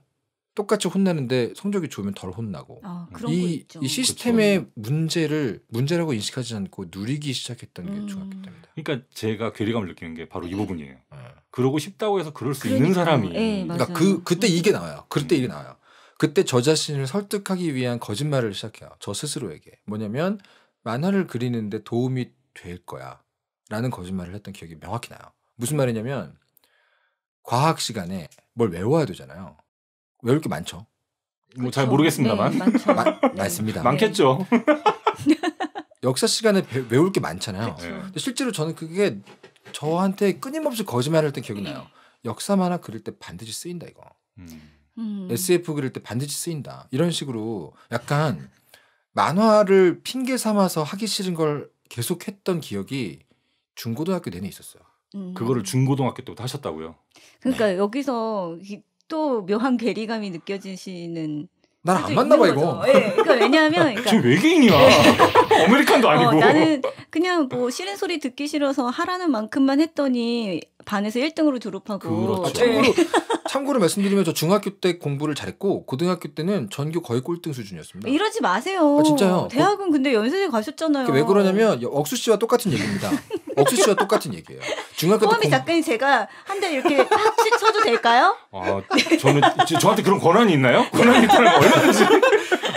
똑같이 혼나는데 성적이 좋으면 덜 혼나고 아, 이, 이, 시스템의 그렇죠. 문제를 문제라고 인식하지 않고 누리기 시작했던 음. 게 중학교 때입니다. 그러니까 제가 괴리감을 느끼는 게 바로 이 네. 부분이에요. 네. 그러고 싶다고 해서 그럴 수 그러니까. 있는 사람이 네, 그러니까 그 그때 음. 이게 나와요. 그때 음. 이게 나와요. 그때 저 자신을 설득하기 위한 거짓말을 시작해요. 저 스스로에게 뭐냐면 만화를 그리는데 도움이 될 거야라는 거짓말을 했던 기억이 명확히 나요. 무슨 말이냐면 과학 시간에 뭘 외워야 되잖아요. 외울 게 많죠. 뭐 잘 모르겠습니다만. 네, 마, 많습니다. 많겠죠. 역사 시간에 배, 외울 게 많잖아요. 네. 근데 실제로 저는 그게 저한테 끊임없이 거짓말할 때 기억이 네. 나요. 역사 만화 그릴 때 반드시 쓰인다 이거. 음. SF 음. 그릴 때 반드시 쓰인다. 이런 식으로 약간 만화를 핑계 삼아서 하기 싫은 걸 계속했던 기억이 중고등학교 내내 있었어요. 음. 그거를 중고등학교 때부터 하셨다고요? 그러니까 네. 여기서 또 묘한 괴리감이 느껴지시는 난안 맞나 봐 이거. 네, 그러니까 왜냐하면 그러니까, 지금 외계인이야. 아메리칸도 어, 아니고. 어, 나는 그냥 뭐 싫은 소리 듣기 싫어서 하라는 만큼만 했더니 반에서 1등으로 졸업하고. 그렇죠. 네. 참고로 참고로 말씀드리면 저 중학교 때 공부를 잘했고 고등학교 때는 전교 거의 꼴등 수준이었습니다. 이러지 마세요. 아, 진짜요. 대학은 근데 연세대 가셨잖아요. 왜 그러냐면 억수 씨와 똑같은 얘기입니다. 억수 씨와 똑같은 얘기예요. 중학교 때. 꼬미 작가님 제가 한 대 이렇게 팍 쳐도 될까요? 아, 저는 저한테 그런 권한이 있나요? 권한이 있다면 얼마든지.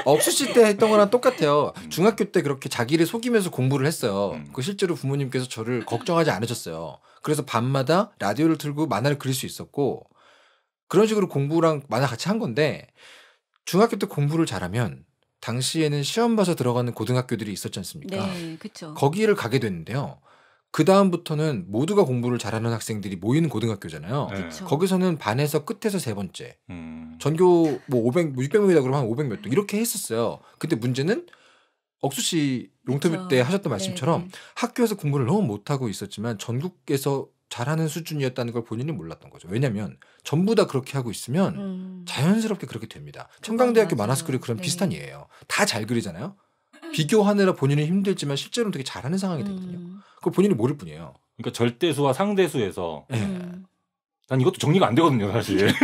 억수 씨때 했던 거랑 똑같아요. 중학교 때 그렇게 자기를 속이면서 공부를 했어요. 음. 그 실제로 부모님께서 저를 걱정하지 않으셨어요. 그래서 밤마다 라디오를 틀고 만화를 그릴 수 있었고 그런 식으로 공부랑 만화 같이 한 건데 중학교 때 공부를 잘하면 당시에는 시험 봐서 들어가는 고등학교들이 있었지 않습니까? 네, 그렇죠. 거기를 가게 됐는데요. 그 다음부터는 모두가 공부를 잘하는 학생들이 모이는 고등학교잖아요. 네. 거기서는 반에서 끝에서 세 번째, 음. 전교 뭐 500, 600명이다 뭐 그러면 한 500몇 등 이렇게 했었어요. 근데 문제는 억수 씨롱터비때 하셨던 네. 말씀처럼 네. 학교에서 공부를 너무 못하고 있었지만 전국에서 잘하는 수준이었다는 걸 본인이 몰랐던 거죠. 왜냐면 전부 다 그렇게 하고 있으면 음. 자연스럽게 그렇게 됩니다. 청강대학교 만화스쿨이 그런 네. 비슷한 이에요다 잘 그리잖아요. 비교하느라 본인은 힘들지만 실제로는 되게 잘하는 상황이 되거든요. 음. 그걸 본인이 모를 뿐이에요. 그러니까 절대수와 상대수에서 예. 음. 난 이것도 정리가 안 되거든요, 사실.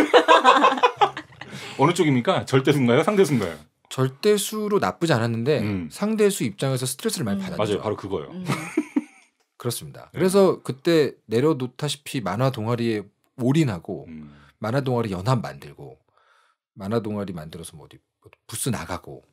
어느 쪽입니까? 절대수인가요? 상대수인가요? 절대수로 나쁘지 않았는데 음. 상대수 입장에서 스트레스를 많이 음. 받았죠. 맞아요, 바로 그거예요. 음. 그렇습니다. 네. 그래서 그때 내려놓다시피 만화 동아리에 올인하고 음. 만화 동아리 연합 만들고 만화 동아리 만들어서 뭐 어디 뭐 부스 나가고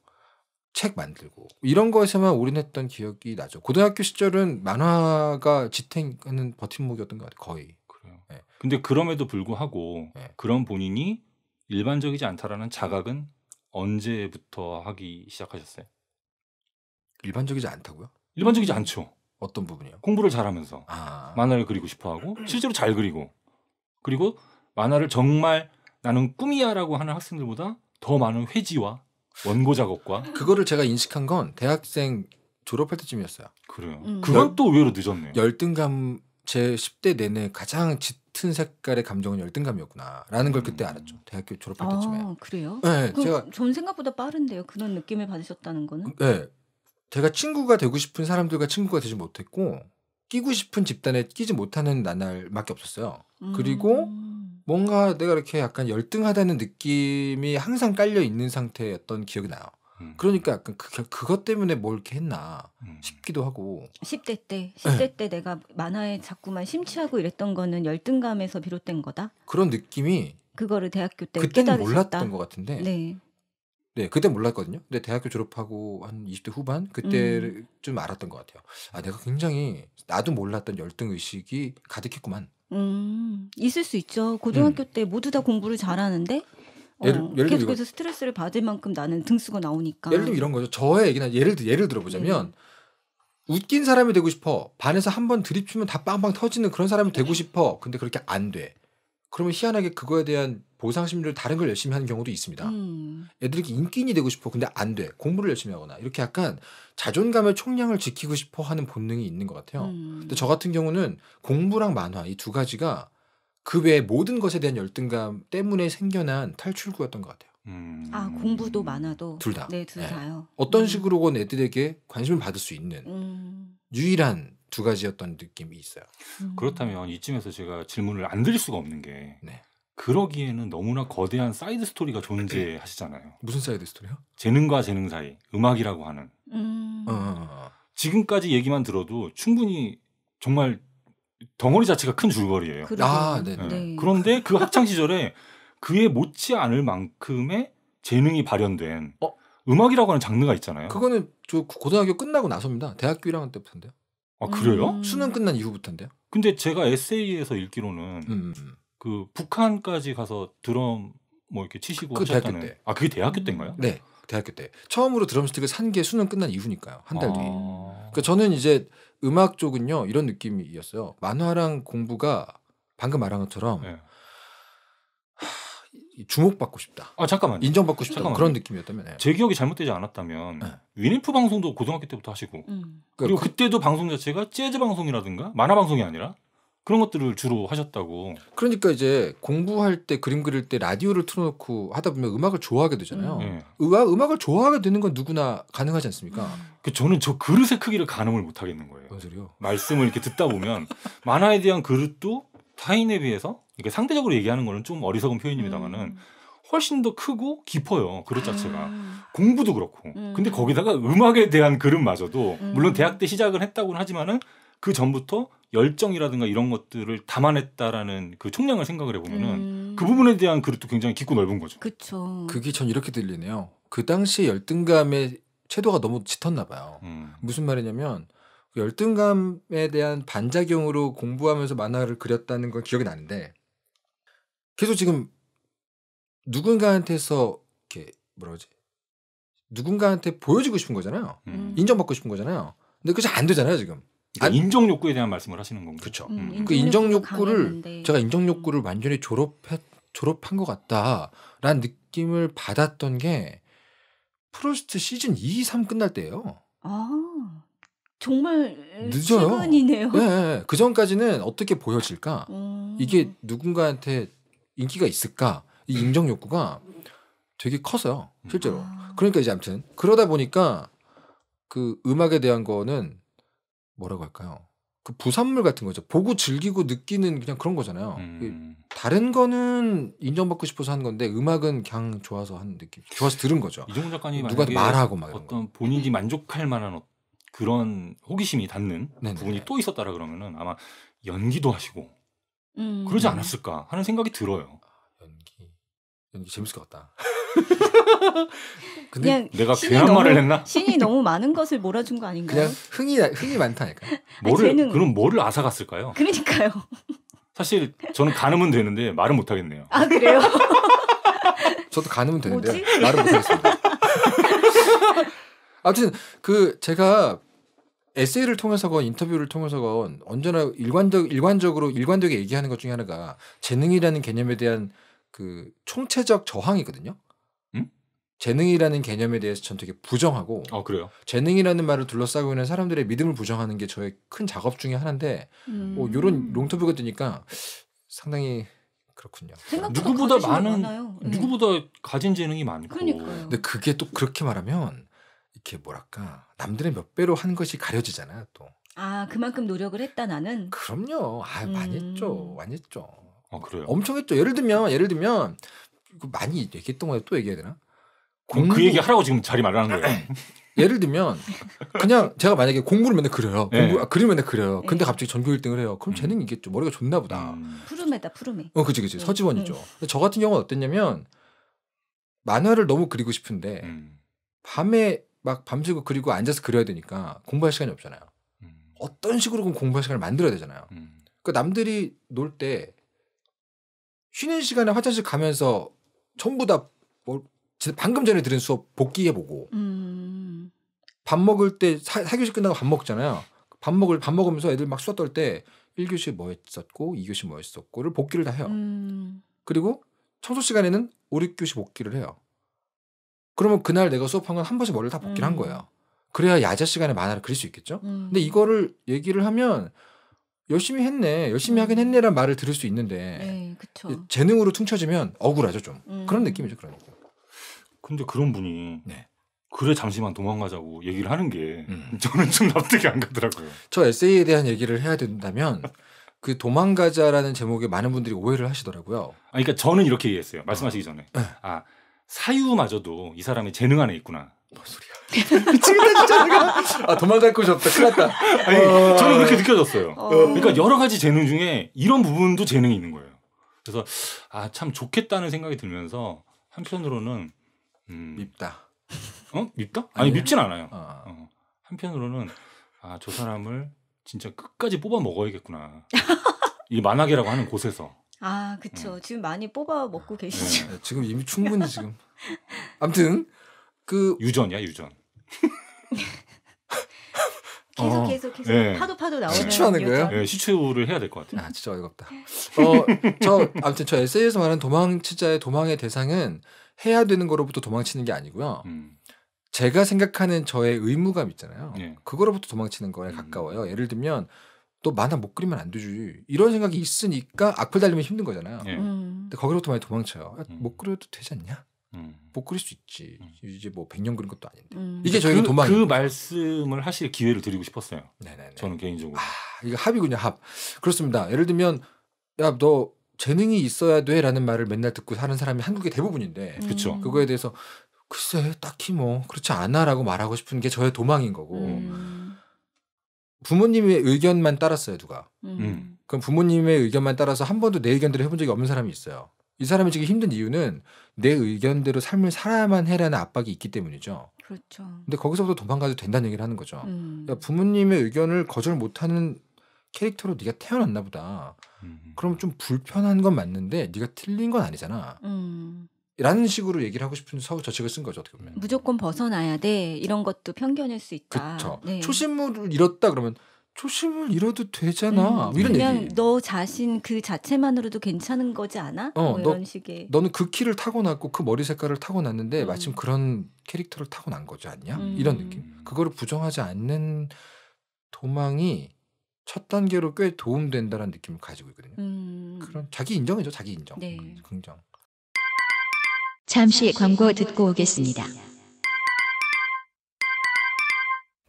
책 만들고 이런 거에서만 올인했던 기억이 나죠. 고등학교 시절은 만화가 지탱하는 버팀목이었던 것 같아요. 거의. 그래요. 네. 근데 그럼에도 불구하고 네. 그런 본인이 일반적이지 않다라는 자각은 언제부터 하기 시작하셨어요? 일반적이지 않다고요? 일반적이지 않죠. 어떤 부분이요? 공부를 잘하면서 아. 만화를 그리고 싶어하고 실제로 잘 그리고 그리고 만화를 정말 나는 꿈이야라고 하는 학생들보다 더 많은 회지와 원고 작업과 그거를 제가 인식한 건 대학생 졸업할 때쯤이었어요. 그래요. 음. 그건 또 의외로 늦었네요. 열등감 제 10대 내내 가장 짙은 색깔의 감정은 열등감이었구나라는 걸 그때 음. 알았죠. 대학교 졸업할 아, 때쯤에. 그래요? 네, 제가 전 생각보다 빠른데요. 그런 느낌을 받으셨다는 거는? 네. 제가 친구가 되고 싶은 사람들과 친구가 되지 못했고 끼고 싶은 집단에 끼지 못하는 나날밖에 없었어요. 음. 그리고 뭔가 내가 이렇게 약간 열등하다는 느낌이 항상 깔려 있는 상태였던 기억이 나요. 음. 그러니까 약간 그, 그것 때문에 뭘 이렇게 했나 음. 싶기도 하고. 10대 때, 10대 네. 때 내가 만화에 자꾸만 심취하고 이랬던 거는 열등감에서 비롯된 거다? 그런 느낌이 그거를 대학교 때 그때는 몰랐던 것 같은데. 네. 네, 그때 몰랐거든요. 근데 대학교 졸업하고 한 20대 후반 그때를 음. 좀 알았던 것 같아요. 아, 내가 굉장히 나도 몰랐던 열등 의식이 가득했구만. 음, 있을 수 있죠. 고등학교 음. 때 모두 다 공부를 잘하는데 예를, 어, 예를 계속해서 이거, 스트레스를 받을 만큼 나는 등수가 나오니까. 예를 들면 이런 거죠. 저의 얘기나 예를 예를 들어보자면 음. 웃긴 사람이 되고 싶어. 반에서 한 번 드립치면 다 빵빵 터지는 그런 사람이 되고 네. 싶어. 근데 그렇게 안 돼. 그러면 희한하게 그거에 대한 보상 심리를 다른 걸 열심히 하는 경우도 있습니다. 음. 애들이 인기인이 되고 싶어. 근데 안 돼. 공부를 열심히 하거나. 이렇게 약간 자존감의 총량을 지키고 싶어 하는 본능이 있는 것 같아요. 음. 근데 저 같은 경우는 공부랑 만화 이 두 가지가 그 외의 모든 것에 대한 열등감 때문에 생겨난 탈출구였던 것 같아요. 음. 아 공부도 만화도 둘 다. 네, 둘 네. 다요. 어떤 음. 식으로건 애들에게 관심을 받을 수 있는 음. 유일한 두 가지였던 느낌이 있어요. 음. 그렇다면 이쯤에서 제가 질문을 안 드릴 수가 없는 게 네. 그러기에는 너무나 거대한 사이드 스토리가 존재하시잖아요. 무슨 사이드 스토리요? 재능과 재능 사이, 음악이라고 하는. 음. 어, 어, 어. 지금까지 얘기만 들어도 충분히 정말 덩어리 자체가 큰 줄거리예요. 아, 네. 네. 그런데 그 학창 시절에 그에 못지 않을 만큼의 재능이 발현된 어? 음악이라고 하는 장르가 있잖아요. 그거는 저 고등학교 끝나고 나서입니다. 대학교 1학년 때부터인데요. 아 그래요? 음. 수능 끝난 이후부터인데요. 근데 제가 에세이에서 읽기로는 음. 음. 그 북한까지 가서 드럼 뭐 이렇게 치시고 그, 하셨다는. 대학교 때. 아 그게 대학교 때인가요? 네, 대학교 때 처음으로 드럼 스틱을 산 게 수능 끝난 이후니까요. 한 달 뒤. 아. 그러니까 저는 이제 음악 쪽은요 이런 느낌이었어요. 만화랑 공부가 방금 말한 것처럼 네. 주목받고 싶다. 아 잠깐만. 인정받고 싶다. 잠깐만요. 그런 느낌이었다면. 네. 제 기억이 잘못되지 않았다면 네. 위니프 방송도 고등학교 때부터 하시고 음. 그러니까 그리고 그, 때도 방송 자체가 재즈 방송이라든가 만화 방송이 아니라 그런 것들을 주로 하셨다고. 그러니까 이제 공부할 때 그림 그릴 때 라디오를 틀어놓고 하다 보면 음악을 좋아하게 되잖아요. 음. 음 음악을 좋아하게 되는 건 누구나 가능하지 않습니까? 음. 그 저는 저 그릇의 크기를 가늠을 못 하겠는 거예요 말씀을 이렇게 듣다 보면 만화에 대한 그릇도 타인에 비해서 이게 상대적으로 얘기하는 거는 좀 어리석은 표현입니다만은 음. 훨씬 더 크고 깊어요. 그릇 자체가. 아. 공부도 그렇고. 음. 근데 거기다가 음악에 대한 그릇마저도 음. 물론 대학 때 시작을 했다고는 하지만은 그 전부터 열정이라든가 이런 것들을 담아냈다라는 그 총량을 생각을 해보면은 음. 그 부분에 대한 그릇도 굉장히 깊고 넓은 거죠. 그쵸. 그게 전 이렇게 들리네요. 그 당시 열등감의 채도가 너무 짙었나 봐요. 음. 무슨 말이냐면 열등감에 대한 반작용으로 공부하면서 만화를 그렸다는 건 기억이 나는데 계속 지금 누군가한테서 이렇게 뭐라 지 누군가한테 보여주고 싶은 거잖아요. 음. 음. 인정받고 싶은 거잖아요. 근데 그게안 되잖아요, 지금. 그러니까 인정 욕구에 대한 말씀을 하시는 건가요? 그렇죠. 음, 음. 그 그러니까 인정 욕구를 강했는데. 제가 인정 욕구를 음. 완전히 졸업했 졸업한 것 같다라는 느낌을 받았던 게 프로스트 시즌 2, 3 끝날 때예요. 아. 정말 늦어요. 최근이네요. 네, 네, 네, 그 전까지는 어떻게 보여질까? 음. 이게 누군가한테 인기가 있을까? 이 음. 인정 욕구가 되게 커서요 음. 실제로. 아. 그러니까 이제 아무튼 그러다 보니까 그 음악에 대한 거는 뭐라고 할까요? 그 부산물 같은 거죠. 보고 즐기고 느끼는 그냥 그런 거잖아요. 그 음. 다른 거는 인정받고 싶어서 한 건데 음악은 그냥 좋아서 한 느낌. 좋아서 들은 거죠. 이종훈 작가님 누가 말하고 막 어떤 본인이 만족할 만한 어, 그런 호기심이 닿는 네네. 부분이 또 있었다라 그러면은 아마 연기도 하시고 음. 그러지 않았을까 하는 생각이 들어요. 연기 연기 재밌을 것 같다. 근데 내가 괜한 너무, 말을 했나? 신이 너무 많은 것을 몰아준 거 아닌가요? 그냥 흥이 흥이 많다니까. 아, 뭐를 아니, 그럼 뭐를 앗아갔을까요? 그러니까요. 사실 저는 가늠은 되는데 말은 못 하겠네요. 아 그래요? 저도 가늠은 되는데 말은 못 하겠습니다. 아무튼 그 제가 에세이를 통해서건 인터뷰를 통해서건 언제나 일관적 일관적으로 일관되게 얘기하는 것 중에 하나가 재능이라는 개념에 대한 그 총체적 저항이거든요. 음? 재능이라는 개념에 대해서 전 되게 부정하고 아, 그래요? 재능이라는 말을 둘러싸고 있는 사람들의 믿음을 부정하는 게 저의 큰 작업 중에 하나인데 어, 음. 뭐 요런 롱터뷰가 되니까 상당히 그렇군요. 누구보다 많은 많아요. 네. 누구보다 네. 가진 재능이 많고. 그러니까요. 근데 그게 또 그렇게 말하면 이렇게 뭐랄까 남들의 몇 배로 한 것이 가려지잖아요 또. 아 그만큼 노력을 했다 나는. 그럼요. 아 음. 많이 했죠, 많이 했죠. 아 그래요. 엄청 했죠. 예를 들면 예를 들면 많이 얘기했던 거에또 얘기해야 되나? 그 공부... 그 얘기 하라고 지금 자리 마련한 거예요. 예를 들면 그냥 제가 만약에 공부를 맨날 그려요. 네. 공부 아, 그림 맨날 그려요. 네. 근데 갑자기 전교 1등을 해요. 그럼 음. 재능이 있겠죠. 머리가 좋나 보다. 음. 푸름에다 푸름에. 어, 그치 그치. 네. 서지원이죠. 네. 저 같은 경우는 어땠냐면 만화를 너무 그리고 싶은데 음. 밤에 막 밤새고 그리고 앉아서 그려야 되니까 공부할 시간이 없잖아요. 음. 어떤 식으로 공부할 시간을 만들어야 되잖아요. 음. 그러니까 남들이 놀 때 쉬는 시간에 화장실 가면서 전부 다 뭐, 방금 전에 들은 수업 복기해보고 음. 밥 먹을 때 사, 교시 끝나고 밥 먹잖아요. 밥 먹을 밥 먹으면서 애들 막 수다 떨 때 1교시 뭐 했었고 2교시 뭐 했었고를 복기를 다 해요. 음. 그리고 청소 시간에는 5, 6교시 복기를 해요. 그러면 그날 내가 수업한 건 한 번씩 머리를 다 복귀를 한 음. 거예요. 그래야 야자 시간에 만화를 그릴 수 있겠죠. 음. 근데 이거를 얘기를 하면 열심히 했네, 열심히 음. 하긴 했네란 말을 들을 수 있는데 에이, 네, 재능으로 퉁쳐지면 억울하죠 좀 그런 느낌이죠 그런 느낌. 근데 그런 분이 네. 그래 잠시만 도망가자고 얘기를 하는 게 음. 저는 좀 납득이 안 가더라고요. 저 에세이에 대한 얘기를 해야 된다면 그 도망가자라는 제목에 많은 분들이 오해를 하시더라고요. 아, 그러니까 저는 이렇게 얘기했어요 말씀하시기 어. 전에. 어. 네. 아 사유마저도 이 사람의 재능 안에 있구나. 뭔 소리야. 미치겠다 진짜 내가. 아 도망갈 곳이 없다. 큰일 났다. 아니 어... 저는 그렇게 느껴졌어요. 어... 그러니까 여러 가지 재능 중에 이런 부분도 재능이 있는 거예요. 그래서 아참 좋겠다는 생각이 들면서 한편으로는 음... 밉다. 어 밉다? 아니 아니요? 밉진 않아요. 어... 어. 한편으로는 아저 사람을 진짜 끝까지 뽑아 먹어야겠구나. 이 만화계라고 하는 곳에서 아, 그쵸. 음. 지금 많이 뽑아 먹고 음. 계시죠. 네, 네, 지금 이미 충분히 지금. 아무튼 그 유전이야 유전. 어. 계속 계속 계속 예. 네. 파도 파도 나오는 시추하는 거예요? 네, 시추를 해야 될 것 같아요. 아 진짜 어이없다. 어, 저 아무튼 저 에세이에서 말하는 도망치자의 도망의 대상은 해야 되는 거로부터 도망치는 게 아니고요. 음. 제가 생각하는 저의 의무감 있잖아요. 네. 그거로부터 도망치는 거에 음. 가까워요. 예를 들면 또 만화 못 그리면 안 되지. 이런 생각이 있으니까 악플 달리면 힘든 거잖아요. 예. 음. 근데 거기로부터 많이 도망쳐요. 야, 아, 음. 못 그려도 되지 않냐? 음. 못 그릴 수 있지. 음. 이제 뭐 100년 그린 것도 아닌데. 이게 저희가 그, 도망. 그 말씀을 하실 기회를 드리고 싶었어요. 네네네. 저는 개인적으로. 아, 이거 합이군요, 합. 그렇습니다. 예를 들면, 야, 너 재능이 있어야 돼라는 말을 맨날 듣고 사는 사람이 한국의 대부분인데. 그렇죠. 그거에 대해서 글쎄, 딱히 뭐 그렇지 않아라고 말하고 싶은 게 저의 도망인 거고. 부모님의 의견만 따랐어요 누가. 음. 음. 그럼 부모님의 의견만 따라서 한 번도 내 의견대로 해본 적이 없는 사람이 있어요. 이 사람이 지금 힘든 이유는 내 의견대로 삶을 살아야만 해라는 압박이 있기 때문이죠. 그렇죠. 근데 거기서부터 도망가도 된다는 얘기를 하는 거죠. 음. 그러니까 부모님의 의견을 거절 못하는 캐릭터로 네가 태어났나 보다. 음. 그럼 좀 불편한 건 맞는데 네가 틀린 건 아니잖아. 음. 라는 식으로 얘기를 하고 싶은 저 책을 쓴 거죠 어떻게 보면 무조건 벗어나야 돼 이런 것도 편견일 수 있다. 그쵸. 네. 초심을 잃었다 그러면 초심을 잃어도 되잖아 음, 뭐 이런 얘기. 너 자신 그 자체만으로도 괜찮은 거지 않아? 어, 뭐 이런 너, 식의. 너는 그 키를 타고났고 그 머리 색깔을 타고났는데 음. 마침 그런 캐릭터를 타고난 거지 않냐? 음. 이런 느낌. 그거를 부정하지 않는 도망이 첫 단계로 꽤 도움된다는 느낌을 가지고 있거든요. 음. 그런 자기 인정이죠 자기 인정. 네. 긍정. 잠시 광고 듣고 오겠습니다.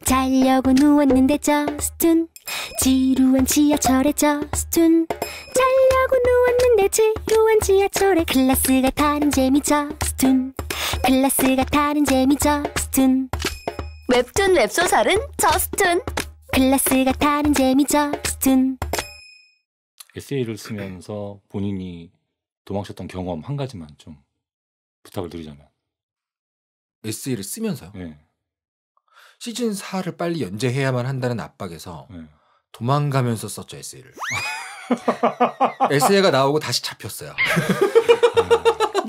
자려고 누웠는데 저스툰 지루한 지하철에 저스툰 자려고 누웠는데 지루한 지하철에 클라스가 타는 재미 저스툰 클라스가 타는 재미 저스툰 웹툰 웹소설은 저스툰 클라스가 타는 재미 저스툰 에세이를 쓰면서 본인이 도망쳤던 경험 한 가지만 좀 부탁을 드리자면. SE를 쓰면서요. 네. 시즌 4를 빨리 연재해야만 한다는 압박에서 네. 도망가면서 썼죠, 에세이를. 에세이가 나오고 다시 잡혔어요.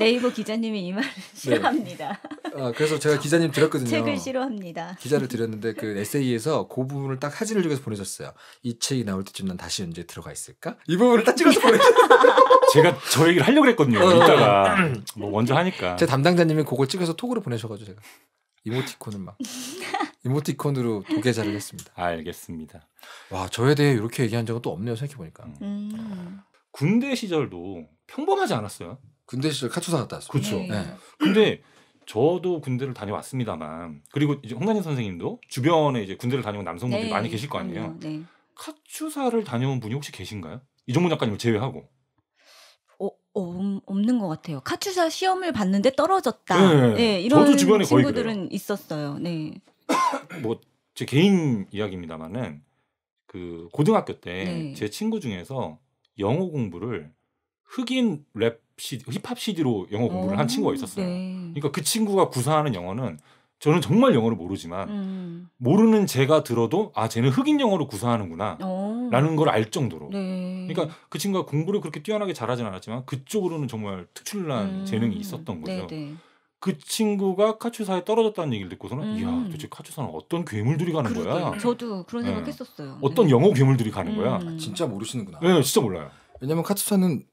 네이버 기자님이 이 말을 네. 싫어합니다. 네. 아, 그래서 제가 기자님 드렸거든요. 책을 싫어합니다. 기자를 드렸는데 그 에세이에서 그 부분을 딱 사진을 찍어서 보내줬어요. 이 책이 나올 때쯤 난 다시 언제 들어가 있을까? 이 부분을 딱 찍어서 보내줬어요. 제가 저 얘기를 하려고 그거든요 어, 어. 이따가 뭐 먼저 하니까. 제 담당자님이 그걸 찍어서 톡으로 보내셔가지고 제가 이모티콘을 막 이모티콘으로 도계자를 했습니다. 알겠습니다. 와 저에 대해 이렇게 얘기한 적은 또 없네요. 생각해 보니까. 음. 군대 시절도 평범하지 않았어요. 군대 시절 카투사 갔다 왔어요. 그렇죠. 네. 네. 근데 저도 군대를 다녀왔습니다만 그리고 이제 홍단희 선생님도 주변에 이제 군대를 다녀온 남성분들이 네, 많이 계실 거 아니에요. 네. 카투사를 다녀온 분이 혹시 계신가요? 이종문 작가님을 제외하고. 어, 어 없는 것 같아요. 카투사 시험을 봤는데 떨어졌다. 네, 네 이런 친구들은 있었어요. 네. 뭐 제 개인 이야기입니다만은 그 고등학교 때제 네. 친구 중에서 영어 공부를 흑인 랩 CD, 힙합 CD로 영어 공부를 오, 한 어, 친구가 있었어요. 네. 그러니까 그 친구가 구사하는 영어는 저는 정말 영어를 모르지만 음. 모르는 제가 들어도 아 쟤는 흑인 영어로 구사하는구나라는 어. 걸알 정도로. 네. 그러니까 그 친구가 공부를 그렇게 뛰어나게 잘하진 않았지만 그쪽으로는 정말 특출난 음. 재능이 있었던 네, 거죠. 네네. 그 친구가 카츄사에 떨어졌다는 얘기를 듣고서는 음. 이야 도대체 카츄사는 어떤 괴물들이 가는 그러게요. 거야? 저도 그런 네. 생각했었어요. 어떤 네. 영어 괴물들이 가는 거야? 음. 진짜 모르시는구나. 네, 진짜 몰라요. 왜냐면 카츠사는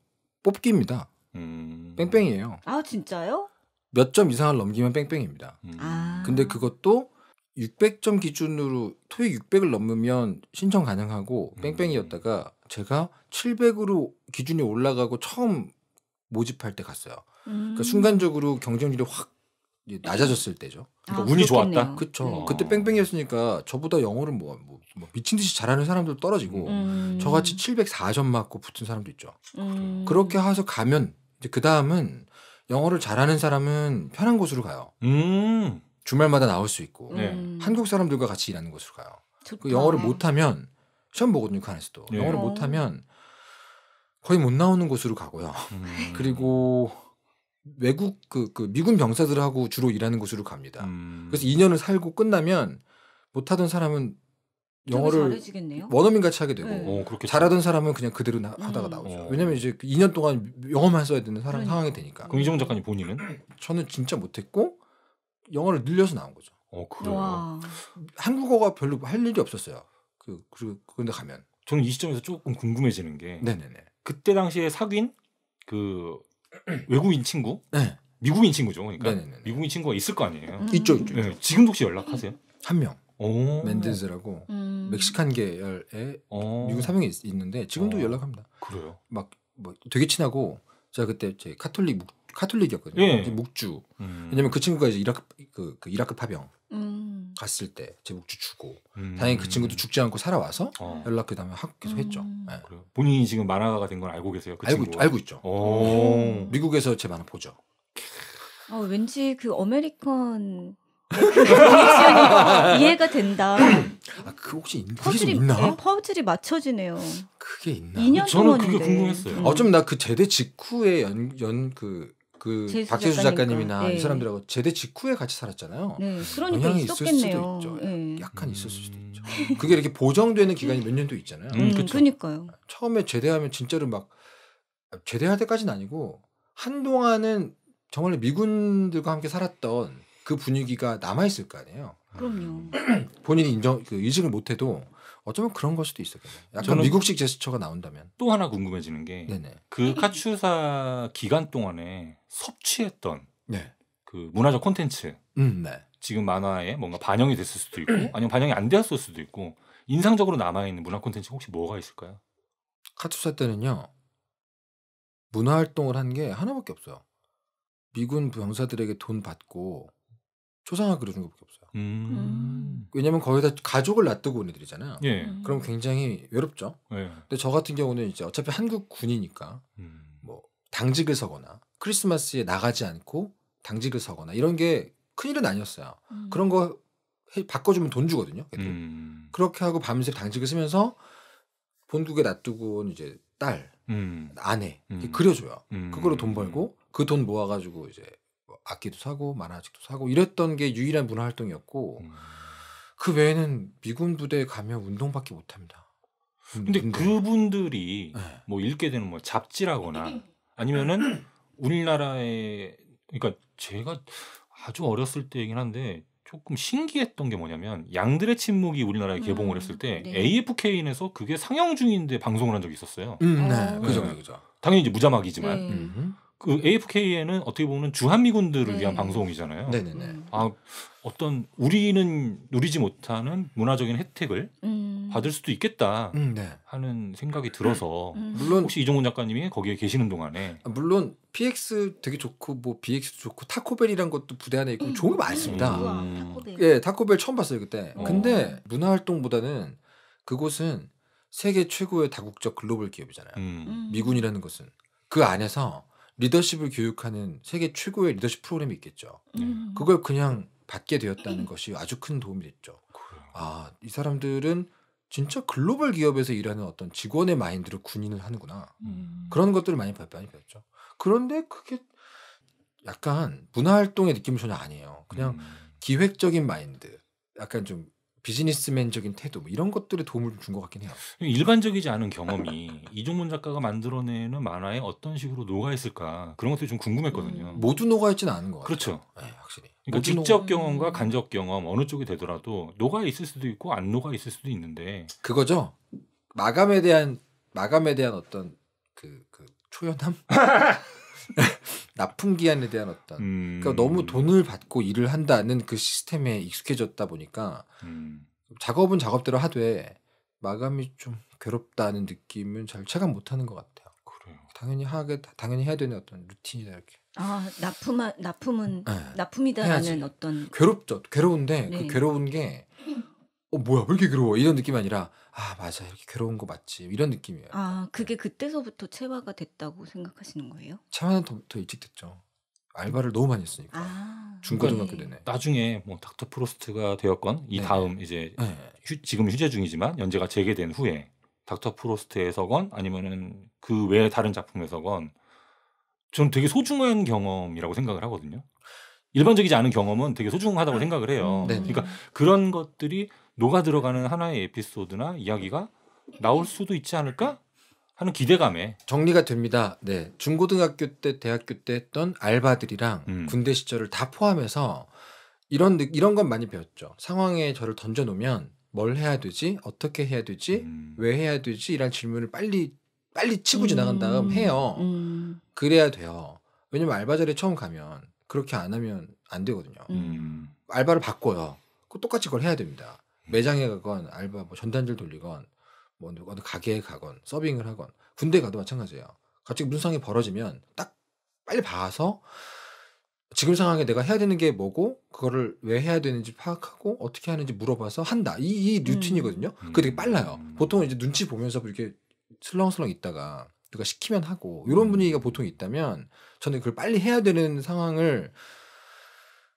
뽑기입니다. 음... 뺑뺑이에요. 아 진짜요? 몇 점 이상을 넘기면 뺑뺑입니다. 음... 아... 근데 그것도 600점 기준으로 토익 600을 넘으면 신청 가능하고 음. 뺑뺑이였다가 제가 700으로 기준이 올라가고 처음 모집할 때 갔어요. 그러니까 음. 순간적으로 경쟁률이 확 낮아졌을 때죠. 그러니까 아, 운이 좋았다. 그렇죠. 네. 그때 뺑뺑이였으니까 저보다 영어를 뭐, 뭐, 뭐 미친 듯이 잘하는 사람도 떨어지고 음. 음. 저같이 704점 맞고 붙은 사람도 있죠. 음. 그렇게 해서 가면 이제 그 다음은 영어를 잘하는 사람은 편한 곳으로 가요. 음. 주말마다 나올 수 있고 네. 음. 한국 사람들과 같이 일하는 곳으로 가요. 그 영어를 못하면 시험 보거든요 그 안에서도 네. 영어를 어. 못하면 거의 못 나오는 곳으로 가고요. 음. 그리고 외국 그, 그 미군 병사들하고 주로 일하는 곳으로 갑니다. 음. 그래서 2년을 살고 끝나면 못하던 사람은 영어를 원어민 같이 하게 되고 네. 오, 어, 잘하던 사람은 그냥 그대로 나, 하다가 음. 나오죠. 음. 왜냐면 이제 2년 그 동안 영어만 써야 되는 사람 그러니까. 상황이 되니까. 그럼 이정 작가님 본인은? 저는 진짜 못했고 영어를 늘려서 나온 거죠. 어 그래요. 한국어가 별로 할 일이 없었어요. 그 그리고 그런데 가면 저는 이 시점에서 조금 궁금해지는 게 네네네. 그때 당시에 사귄 그 외국인 친구? 네. 미국인 친구죠. 그러니까 네네네네. 미국인 친구가 있을 거 아니에요. 음. 있죠, 있죠. 네, 지금도 혹시 연락하세요? 한 명. 오. 멘데즈라고 음. 멕시칸 계열의 오. 어. 미국 사명이 있는데 지금도 오. 어. 연락합니다. 그래요? 막 뭐 되게 친하고 제가 그때 제 카톨릭 카톨릭이었거든요. 예. 묵주. 음. 왜냐면 그 친구가 이제 이라크 그, 그 이라크 파병. 음. 갔을 때 제목주 주고 음. 다행히 그 친구도 죽지 않고 살아와서 어. 연락 그다음에 학서속 음. 했죠. 네. 그래요. 본인이 지금 만화가가 된 건 알고 계세요? 그 알고 친구가? 알고 있죠. 오. 음. 미국에서 제 만화 보죠. 어, 왠지 그 어메리칸 네, 그 이해가 된다. 아, 그 혹시 퍼즐이 있나? 네, 퍼즐이 맞춰지네요. 그게 있나? 2년 저는 그게 궁금했어요. 음. 어, 어쩜 나 그 제대 직후에 연연그 그 박재수 작가님이나 네. 이 사람들하고 예. 제대 직후에 같이 살았잖아요. 네. 그러니까 영향이 있었겠네요. 있을 수도 있죠. 네. 약간 음. 있을 수도 음. 있죠. 그게 이렇게 보정되는 기간이 몇 년도 있잖아요. 음, 그렇죠. 그러니까요. 처음에 제대하면 진짜로 막 제대할 때까지는 아니고 한동안은 정말 미군들과 함께 살았던 그 분위기가 남아 있을 거 아니에요. 그럼요. 본인이 인정 그 인식을 못해도 어쩌면 그런 걸 수도 있었겠네요. 약간 미국식 제스처가 나온다면. 또 하나 궁금해지는 게 그 카츄사 기간 동안에 섭취했던 네. 그 문화적 콘텐츠 음, 네. 지금 만화에 뭔가 반영이 됐을 수도 있고 음. 아니면 반영이 안 되었을 수도 있고 인상적으로 남아 있는 문화 콘텐츠 혹시 뭐가 있을까요? 카투사 때는요 문화 활동을 한 게 하나밖에 없어요. 미군 병사들에게 돈 받고 초상화 그려준 것밖에 없어요. 음. 음. 왜냐면 하 거의 다 가족을 놔두고 온 애들이잖아요. 예. 그럼 굉장히 외롭죠. 예. 근데 저 같은 경우는 이제 어차피 한국 군이니까 음. 뭐 당직을 서거나 크리스마스에 나가지 않고 당직을 서거나 이런 게 큰일은 아니었어요. 음. 그런 거 해, 바꿔주면 돈 주거든요. 음. 그렇게 하고 밤새 당직을 쓰면서 본국에 놔두고 온 이제 딸, 음. 아내 음. 그려줘요. 음. 그걸로 돈 벌고 그 돈 모아가지고 이제 뭐 악기도 사고 만화책도 사고 이랬던 게 유일한 문화 활동이었고 음. 그 외에는 미군 부대에 가면 운동밖에 못합니다. 근데 운동. 그분들이 네. 뭐 읽게 되는 뭐 잡지라거나 아니면은 우리나라에 그러니까 제가 아주 어렸을 때이긴 한데 조금 신기했던 게 뭐냐면 양들의 침묵이 우리나라에 개봉을 했을 음, 때 네. AFKN에서 그게 상영 중인데 방송을 한 적이 있었어요. 음, 네. 아. 네. 그죠, 그죠. 당연히 이제 무자막이지만 네. 음. 그 AFKN은 어떻게 보면 주한미군들을 네. 위한 방송이잖아요. 네네네. 음. 아 어떤 우리는 누리지 못하는 문화적인 혜택을 음. 받을 수도 있겠다 음, 네. 하는 생각이 들어서 음. 음. 물론 혹시 이종훈 작가님이 거기에 계시는 동안에 아, 물론 PX 되게 좋고 뭐 BX 좋고 타코벨이란 것도 부대 안에 있고 음. 좋은 게 많습니다. 음. 우 타코벨. 예, 타코벨 처음 봤어요 그때. 어. 근데 문화 활동보다는 그곳은 세계 최고의 다국적 글로벌 기업이잖아요. 미군이라는 것은 그 안에서 리더십을 교육하는 세계 최고의 리더십 프로그램이 있겠죠. 그걸 그냥 받게 되었다는 것이 아주 큰 도움이 됐죠. 아, 이 사람들은 진짜 글로벌 기업에서 일하는 어떤 직원의 마인드로 군인을 하는구나. 음. 그런 것들을 많이 배웠죠. 그런데 그게 약간 문화 활동의 느낌이 전혀 아니에요. 그냥 음. 기획적인 마인드, 약간 좀 비즈니스맨적인 태도 뭐 이런 것들에 도움을 준 것 같긴 해요. 일반적이지 않은 경험이 이종문 작가가 만들어내는 만화에 어떤 식으로 녹아 있을까 그런 것들이 좀 궁금했거든요. 음, 모두 녹아 있지는 않은 것 같아요. 그렇죠. 네, 확실히. 그러니까 직접 경험과 간접 경험 어느 쪽이 되더라도 녹아 있을 수도 있고 안 녹아 있을 수도 있는데 그거죠. 마감에 대한 마감에 대한 어떤 그, 그 초연함 납품 기한에 대한 어떤 그러니까 음... 그러니까 너무 돈을 받고 일을 한다는 그 시스템에 익숙해졌다 보니까 음... 작업은 작업대로 하되 마감이 좀 괴롭다는 느낌은 잘 체감 못하는 것 같아요. 그래요. 당연히 하게 당연히 해야 되는 어떤 루틴이다 이렇게 아납품 납품은 네. 납품이다라는 어떤 괴롭죠 괴로운데 그 네. 그 괴로운 게 어 뭐야 왜 이렇게 괴로워 이런 느낌이 아니라 아 맞아 이렇게 괴로운 거 맞지 이런 느낌이에요. 아 네. 그게 그때서부터 체화가 됐다고 생각하시는 거예요? 체화는 더, 더 일찍 됐죠. 알바를 너무 많이 했으니까 아, 중고등학교 네. 되네. 나중에 뭐 닥터 프로스트가 되었건 이 네. 다음 이제 네. 휴, 지금 휴재 중이지만 연재가 재개된 후에 닥터 프로스트에서건 아니면은 그외 다른 작품에서건 저는 되게 소중한 경험이라고 생각을 하거든요. 일반적이지 않은 경험은 되게 소중하다고 네. 생각을 해요. 네. 그러니까 그런 것들이 녹아 들어가는 하나의 에피소드나 이야기가 나올 수도 있지 않을까 하는 기대감에 정리가 됩니다. 네, 중고등학교 때, 대학교 때 했던 알바들이랑 음. 군대 시절을 다 포함해서 이런 이런 건 많이 배웠죠. 상황에 저를 던져 놓으면 뭘 해야 되지, 어떻게 해야 되지, 음. 왜 해야 되지 이런 질문을 빨리 빨리 치고 지나간 음, 다음 해요. 음. 그래야 돼요. 왜냐면 알바 자리에 처음 가면 그렇게 안 하면 안 되거든요. 음. 알바를 바꿔요. 똑같이 그걸 해야 됩니다. 매장에 가건 알바 뭐 전단지를 돌리건 뭐 어느 가게에 가건 서빙을 하건 군대 가도 마찬가지예요. 갑자기 무슨 상황이 벌어지면 딱 빨리 봐서 지금 상황에 내가 해야 되는 게 뭐고 그거를 왜 해야 되는지 파악하고 어떻게 하는지 물어봐서 한다. 이, 이 루틴이거든요. 음. 그게 되게 빨라요. 보통 이제 눈치 보면서 이렇게 슬렁슬렁 있다가 누가 시키면 하고 이런 음. 분위기가 보통 있다면 저는 그걸 빨리 해야 되는 상황을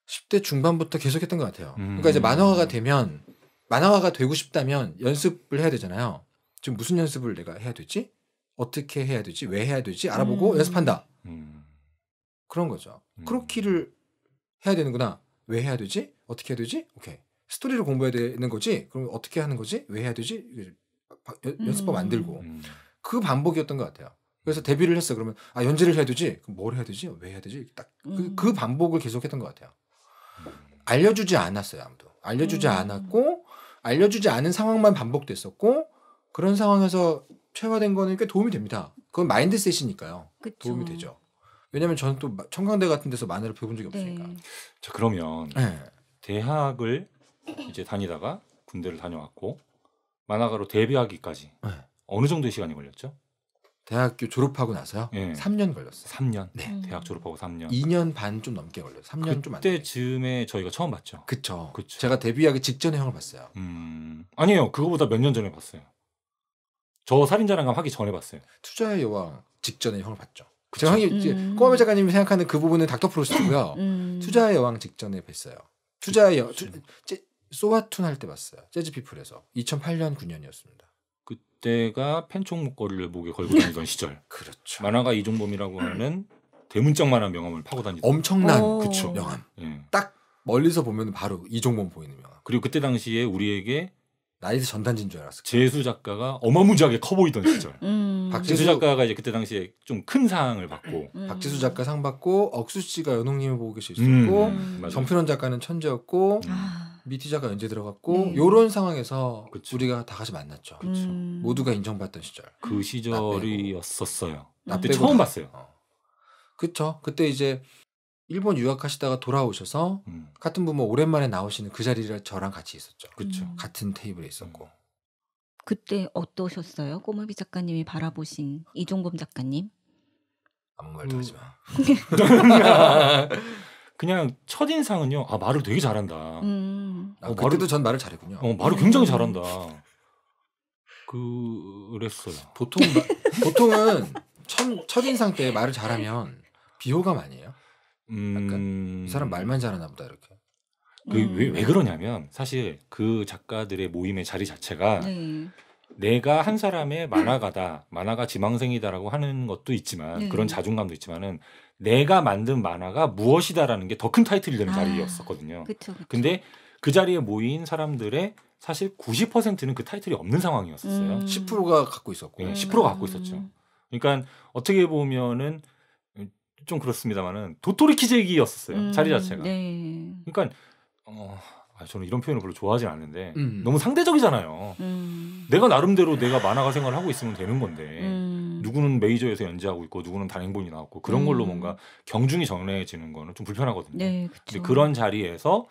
10대 중반부터 계속했던 것 같아요. 그러니까 이제 만화가가 음. 되면 만화가가 되고 싶다면 연습을 해야 되잖아요. 지금 무슨 연습을 내가 해야 되지? 어떻게 해야 되지? 왜 해야 되지? 알아보고 음. 연습한다. 음. 그런 거죠. 음. 크로키를 해야 되는구나. 왜 해야 되지? 어떻게 해야 되지? 오케이. 스토리를 공부해야 되는 거지? 그럼 어떻게 하는 거지? 왜 해야 되지? 연, 습법 만들고 음. 음. 그 반복이었던 것 같아요. 그래서 데뷔를 했어. 그러면 아연재를 해야 되지. 그럼 뭘 해야 되지? 왜 해야 되지? 딱그 음. 그 반복을 계속했던 것 같아요. 알려주지 않았어요 아무도. 알려주지 않았고 알려주지 않은 상황만 반복됐었고 그런 상황에서 최화된 거는 꽤 도움이 됩니다. 그건 마인드셋이니까요. 그쵸. 도움이 되죠. 왜냐하면 저는 또 청강대 같은 데서 마늘을 배운 적이 없으니까. 네. 자 그러면 네. 대학을 이제 다니다가 군대를 다녀왔고 만화가로 데뷔하기까지 네. 어느 정도의 시간이 걸렸죠? 대학교 졸업하고 나서요. 예. 네. 3년 걸렸어요. 3년. 네. 대학 졸업하고 3년. 2년 반 좀 넘게 걸렸어요 3년 좀 안. 그때 쯤에 저희가 처음 봤죠. 그쵸. 그 제가 데뷔하기 직전에 형을 봤어요. 음. 아니에요. 그거보다 몇 년 전에 봤어요. 저 살인자랑감 하기 전에 봤어요. 투자의 여왕 직전에 형을 봤죠. 그쵸? 제가 형이 음. 꼬마매 작가님이 생각하는 그 부분은 닥터 프로스트고요. 음. 투자의 여왕 직전에 뵀어요. 투자의 여, 투, 제, 소아툰할때 봤어요. 재즈 피플에서 2008년 9년이었습니다. 그때가 펜촉 목걸이를 목에 걸고 다니던 시절. 그렇죠. 만화가 이종범이라고 하는 대문짝만한 명함을 파고 다니던 엄청난 어. 그쵸 명함. 예. 딱 멀리서 보면 바로 이종범 보이는 명함. 그리고 그때 당시에 우리에게 나이스 전단지인 줄 알았어. 재수 작가가 어마무지하게 커 보이던 시절. 음. 박재수 작가가 이제 그때 당시에 좀 큰 상을 받고 음. 박재수 작가 상 받고 억수 씨가 연홍님을 보고 계실수있고 음. 음. 정필원 작가는 천재였고 음. 미티자가 언제 들어갔고 음. 요런 상황에서 그쵸. 우리가 다 같이 만났죠. 그쵸. 음. 모두가 인정받던 시절. 그 음. 시절이었었어요. 나 그때 처음 다. 봤어요. 어. 그쵸. 그때 이제 일본 유학하시다가 돌아오셔서 음. 같은 부모 오랜만에 나오시는 그 자리를 저랑 같이 있었죠. 그렇죠. 음. 같은 테이블에 있었고. 그때 어떠셨어요? 꼬마비 작가님이 바라보신 이종범 작가님? 아무 말도 음. 하지 마. 그냥 첫인상은요. 아, 말을 되게 잘한다. 음. 아, 어, 그때도 말을, 전 말을 잘했군요. 어, 말을 굉장히 잘한다. 그랬어요. 보통 보통은 첫 첫인상 때 말을 잘하면 비호감 아니에요? 음... 이 사람 말만 잘하나 보다 이렇게. 그왜왜 음... 왜 그러냐면 사실 그 작가들의 모임의 자리 자체가 네. 내가 한 사람의 만화가다, 만화가 지망생이다라고 하는 것도 있지만 네. 그런 자존감도 있지만은 내가 만든 만화가 무엇이다라는 게 더 큰 타이틀이 되는 아, 자리였었거든요. 그쵸, 근데 그 자리에 모인 사람들의 사실 90%는 그 타이틀이 없는 상황이었어요 음. 10%가 갖고 있었고. 네, 예, 10%가 갖고 음. 있었죠. 그러니까 어떻게 보면은 좀 그렇습니다만은 도토리 키재기였었어요. 음, 자리 자체가. 네. 그러니까 어 아, 저는 이런 표현을 별로 좋아하진 않는데 음. 너무 상대적이잖아요. 음. 내가 나름대로 내가 만화가 생활을 하고 있으면 되는 건데 음. 누구는 메이저에서 연재하고 있고 누구는 단행본이 나왔고 그런 걸로 음. 뭔가 경중이 정해지는 거는 좀 불편하거든요. 네, 그쵸. 데 그런 자리에서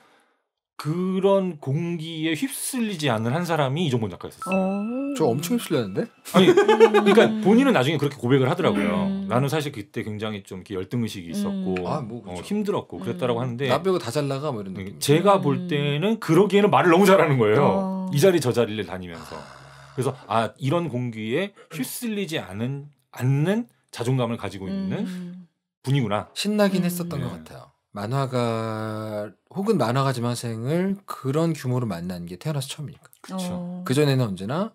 그런 공기에 휩쓸리지 않는 한 사람이 이종권 작가였었어요. 어. 저 엄청 휩쓸렸는데? 아니, 그러니까 음. 본인은 나중에 그렇게 고백을 하더라고요. 음... 나는 사실 그때 굉장히 좀 열등 의식이 음. 있었고 음... 아, 뭐, 어, 힘들었고 음. 그랬다라고 하는데 나 빼고 다잘 나가 뭐 이런 네, 느낌. 제가 볼 때는 그러기에는 말을 너무 잘하는 거예요. 어... 이 자리 저 자리를 다니면서. 아. 그래서 아 이런 공기에 휩쓸리지 않은 않는 자존감을 가지고 있는 음. 분이구나. 신나긴 음. 했었던 음. 것 네. 같아요. 만화가 혹은 만화가 지만생을 그런 규모로 만난 게 태어나서 처음이니까. 그렇죠. 어. 그 전에는 언제나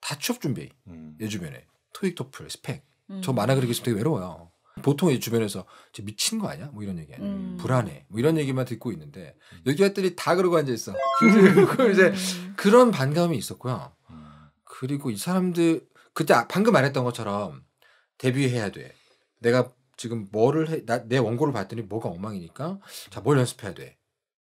다 취업 준비. 음. 내 주변에 토익, 토플, 스펙. 음. 저 만화 그리기 되게 외로워요. 보통 이 주변에서 저 미친 거 아니야? 뭐 이런 얘기 아니야? 음. 불안해. 뭐 이런 얘기만 듣고 있는데 음. 여기 애들이 다 그러고 앉아 있어. 그리고 이제 그런 반감이 있었고요. 그리고 이 사람들 그때 아, 방금 말했던 것처럼 데뷔해야 돼. 내가 지금 뭐를 해, 나, 내 원고를 봤더니 뭐가 엉망이니까 자 뭘 연습해야 돼.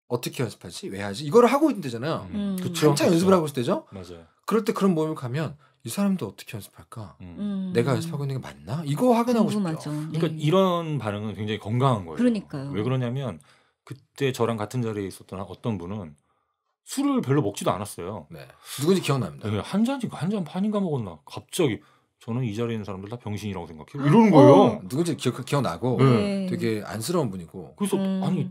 어떻게 연습하지? 왜 하지? 이거를 하고 있는 데잖아요 음. 음. 그 그쵸, 한참 그쵸. 연습을 하고 있을 때죠. 맞아요. 그럴 때 그런 모임을 가면 이 사람도 어떻게 연습할까? 음. 음. 내가 연습하고 있는 게 맞나? 이거 확인하고 싶금하죠 싶죠. 그러니까 네. 이런 반응은 굉장히 건강한 거예요. 그러니까요. 왜 그러냐면 그때 저랑 같은 자리에 있었던 어떤 분은 술을 별로 먹지도 않았어요. 네. 누군지 기억납니다. 네, 한 잔씩 한잔 반인가 먹었나. 갑자기 저는 이 자리에 있는 사람들 다 병신이라고 생각해요. 이러는 아. 거예요. 어, 누군지 기억, 기억나고 네. 되게 안쓰러운 분이고. 그래서 음. 아니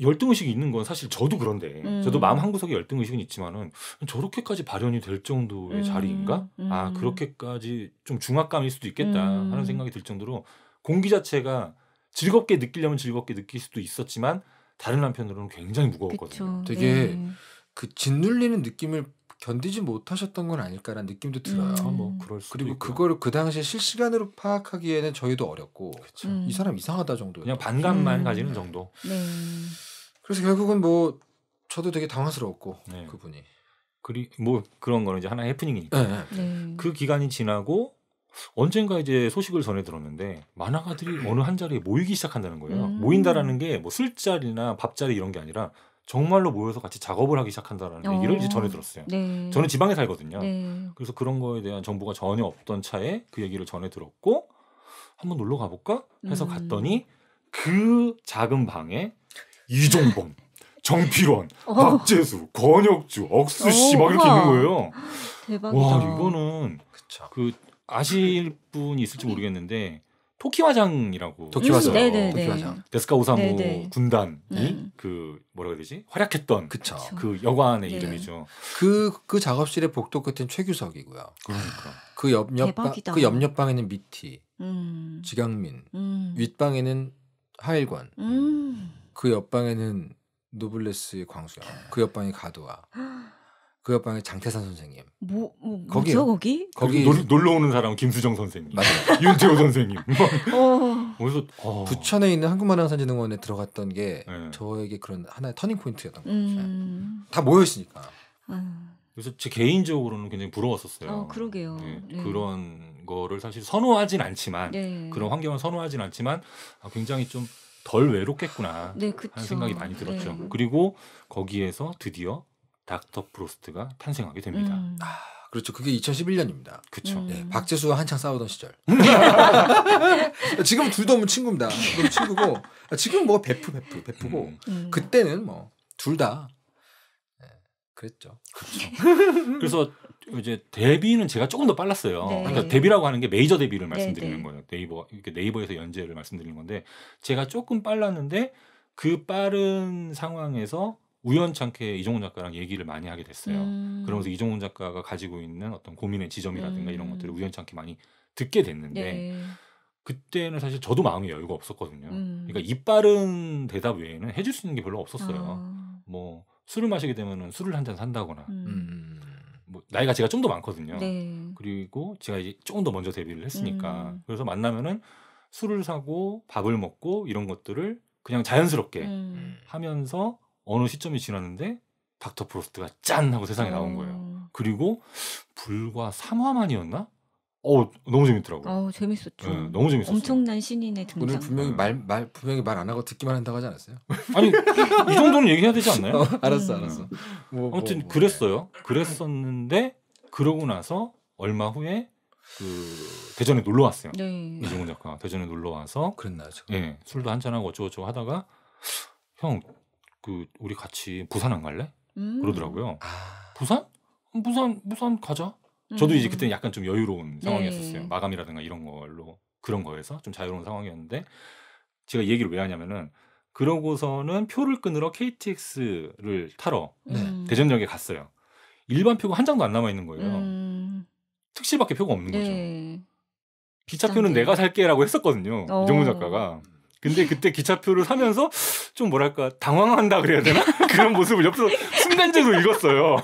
열등의식이 있는 건 사실 저도 그런데 음. 저도 마음 한구석에 열등의식은 있지만은 저렇게까지 발현이 될 정도의 음. 자리인가? 아 음. 그렇게까지 좀 중압감일 수도 있겠다 음. 하는 생각이 들 정도로 공기 자체가 즐겁게 느끼려면 즐겁게 느낄 수도 있었지만 다른 한편으로는 굉장히 무거웠거든요. 그쵸. 되게 음. 그 짓눌리는 느낌을 견디지 못하셨던 건 아닐까라는 느낌도 들어요. 음. 뭐 음. 그럴 수 그리고 그거를 그 당시에 실시간으로 파악하기에는 저희도 어렵고 음. 이 사람 이상하다 정도 그냥 반감만 음. 가지는 정도. 네. 그래서 결국은 뭐 저도 되게 당황스러웠고 네. 그분이 그리 뭐 그런 거는 이제 하나의 해프닝이니까 네. 네. 네. 그 기간이 지나고 언젠가 이제 소식을 전해 들었는데 만화가들이 어느 한 자리에 모이기 시작한다는 거예요. 음. 모인다라는 게 뭐 술자리나 밥자리 이런 게 아니라 정말로 모여서 같이 작업을 하기 시작한다라는 어. 얘기 전해 들었어요. 네. 저는 지방에 살거든요. 네. 그래서 그런 거에 대한 정보가 전혀 없던 차에 그 얘기를 전해 들었고 한번 놀러 가볼까 해서 음. 갔더니 그 작은 방에 이종범, 정필원, 어. 박재수, 권혁주, 억수 씨막 이렇게 있는 거예요. 대박이다. 와 이거는 그쵸. 그 아실 분이 있을지 음. 모르겠는데 토키화장이라고. 토키화장. 음, 네, 네, 네. 토키화장. 데스카 오사무 네네. 군단이 음. 그 뭐라고 해야 되지? 활약했던 그쵸. 그 여관의 네. 이름이죠. 그, 그 작업실의 복도 끝엔 최규석이고요. 그러니까. 그 옆옆방, 그 옆옆방에는 미티, 음. 지강민, 음. 윗방에는 하일관, 음. 그 옆방에는 노블레스의 광수영, 그 옆방이 가도아. 그 옆방에 장태산 선생님. 뭐, 뭐 거기 거기? 거기 놀, 놀러 오는 사람 김수정 선생님. 맞아요. 윤태호 선생님. 어. 그서 어. 부천에 있는 한국만화산진흥원에 들어갔던 게 네. 저에게 그런 하나의 터닝 포인트였던 거죠. 요다 모여 있으니까. 음. 아. 그래서 제 개인적으로는 굉장히 부러웠었어요. 어, 그러게요. 네, 네. 그런 거를 사실 선호하진 않지만 네. 그런 환경을 선호하진 않지만 아, 굉장히 좀 덜 외롭겠구나 네, 하는 생각이 많이 들었죠. 네. 그리고 거기에서 드디어 닥터 프로스트가 탄생하게 됩니다. 음. 아, 그렇죠. 그게 2011년입니다. 그렇죠. 예, 음. 네, 박재수와 한창 싸우던 시절. 지금 둘다 없는 친구입니다. 둘 친구고 지금 뭐 베프 베프 베프고 음. 음. 그때는 뭐 둘다 예, 그랬죠. 그렇죠. 그래서 이제 데뷔는 제가 조금 더 빨랐어요. 네. 그러니까 데뷔라고 하는 게 메이저 데뷔를 네, 말씀드리는 네, 거예요. 네이버 이렇게 네이버에서 연재를 말씀드리는 건데 제가 조금 빨랐는데 그 빠른 상황에서 우연찮게 이종훈 작가랑 얘기를 많이 하게 됐어요. 음. 그러면서 이종훈 작가가 가지고 있는 어떤 고민의 지점이라든가 음. 이런 것들을 우연찮게 많이 듣게 됐는데 예. 예. 그때는 사실 저도 마음이 여유가 없었거든요. 음. 그러니까 이빠른 대답 외에는 해줄 수 있는 게 별로 없었어요. 아. 뭐 술을 마시게 되면 술을 한 잔 산다거나 음. 음. 뭐 나이가 제가 좀 더 많거든요. 네. 그리고 제가 이제 조금 더 먼저 데뷔를 했으니까 음. 그래서 만나면은 술을 사고 밥을 먹고 이런 것들을 그냥 자연스럽게 하면서 어느 시점이 지났는데 닥터 프로스트가 짠 하고 세상에 나온 거예요. 음. 그리고 불과 3화만이었나? 어 너무 재밌더라고요. 어 재밌었죠. 네, 너무 재밌었어요. 엄청난 신인의 등장. 오늘 분명히 말말 네. 말, 분명히 말 안 하고 듣기만 한다고 하지 않았어요? 아니 이 정도는 얘기해야 되지 않나요? 어, 알았어 음. 알았어. 뭐, 뭐, 아무튼 뭐, 그랬어요. 그랬었는데 그러고 나서 얼마 후에 그 대전에 놀러 왔어요. 네. 이종훈 작가 대전에 놀러 와서 그랬나요? 예, 네, 술도 한잔 하고 어쩌고저쩌고 하다가 형그 우리 같이 부산 안 갈래? 음. 그러더라고요. 아. 부산? 부산 부산 가자. 저도 이제 음. 그때 는 약간 좀 여유로운 네. 상황이었었어요. 네. 마감이라든가 이런 걸로 그런 거에서 좀 자유로운 상황이었는데 제가 얘기를 왜 하냐면은 그러고서는 표를 끊으러 KTX를 타러 네. 대전역에 갔어요. 일반 표가 한 장도 안 남아 있는 거예요. 음. 특실밖에 표가 없는 네. 거죠. 네. 기차표는 내가 살게라고 했었거든요. 어. 이정훈 작가가. 근데 그때 기차표를 사면서 좀 뭐랄까 당황한다 그래야 되나 그런 모습을 옆에서 순간적으로 읽었어요.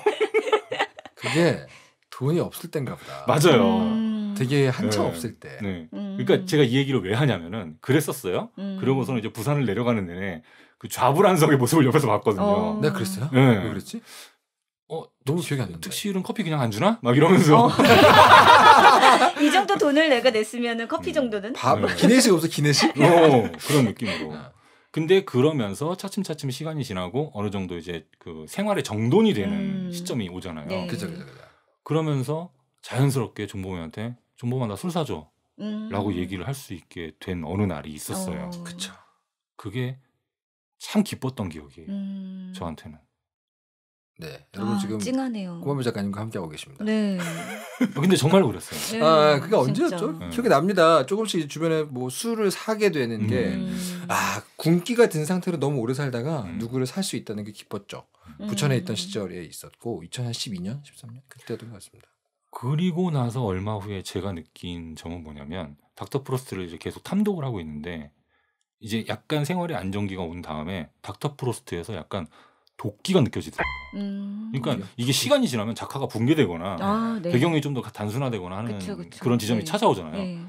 그게 돈이 없을 땐가 보다. 맞아요. 음. 되게 한참 네. 없을 때. 네. 음. 그러니까 제가 이 얘기를 왜 하냐면은 그랬었어요. 음. 그러고서는 이제 부산을 내려가는 내내 그 좌불안석의 모습을 옆에서 봤거든요. 어. 내가 그랬어요? 네. 왜 그랬지? 어 너무 기억이 안 난다. 시 이런 커피 그냥 안 주나? 막 이러면서. 어. 이 정도 돈을 내가 냈으면은 커피 음. 정도는 밥 네. 기내식 없어 기내식? 네. 어, 그런 느낌으로. 네. 근데 그러면서 차츰차츰 시간이 지나고 어느 정도 이제 그 생활의 정돈이 되는 음. 시점이 오잖아요. 네. 그죠, 그죠, 그죠. 그러면서 자연스럽게 종범이한테 종범아 나 술 사줘 음. 라고 얘기를 할 수 있게 된 어느 날이 있었어요. 어. 그쵸. 그게 참 기뻤던 기억이에요. 음. 저한테는. 네, 여러분 아, 지금 찡하네요. 고마비 작가님과 함께하고 계십니다. 네. 어, 근데 정말 오렸어요. 네, 아, 그게 언제였죠? 네. 기억이 납니다. 조금씩 주변에 뭐 술을 사게 되는 음. 게, 아, 군기가 든 상태로 너무 오래 살다가 음. 누구를 살 수 있다는 게 기뻤죠. 음. 부천에 있던 시절에 있었고, 2012년, 13년? 그때였던 것습니다 그리고 나서 얼마 후에 제가 느낀 점은 뭐냐면, 닥터 프로스트를 이제 계속 탐독을 하고 있는데, 이제 약간 생활의 안정기가 온 다음에 닥터 프로스트에서 약간 도끼가 느껴지더라고요. 음... 그러니까 이게 시간이 지나면 작화가 붕괴되거나 아, 네. 배경이 좀 더 단순화되거나 하는 그쵸, 그쵸. 그런 지점이 네. 찾아오잖아요. 네.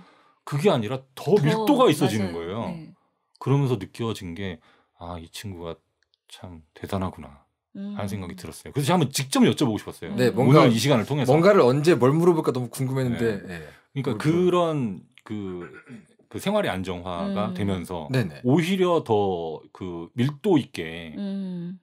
그게 아니라 더, 더 밀도가 있어지는 맞아요. 거예요. 네. 그러면서 느껴진 게 아, 이 친구가 참 대단하구나. 하는 생각이 음. 들었어요. 그래서 제가 한번 직접 여쭤보고 싶었어요. 네, 뭔가, 오늘 이 시간을 통해서 뭔가를 언제 뭘 물어볼까 너무 궁금했는데. 네. 예. 그러니까 그렇죠. 그런 그, 그 생활의 안정화가 음... 되면서 네네. 오히려 더 그 밀도 있게 음.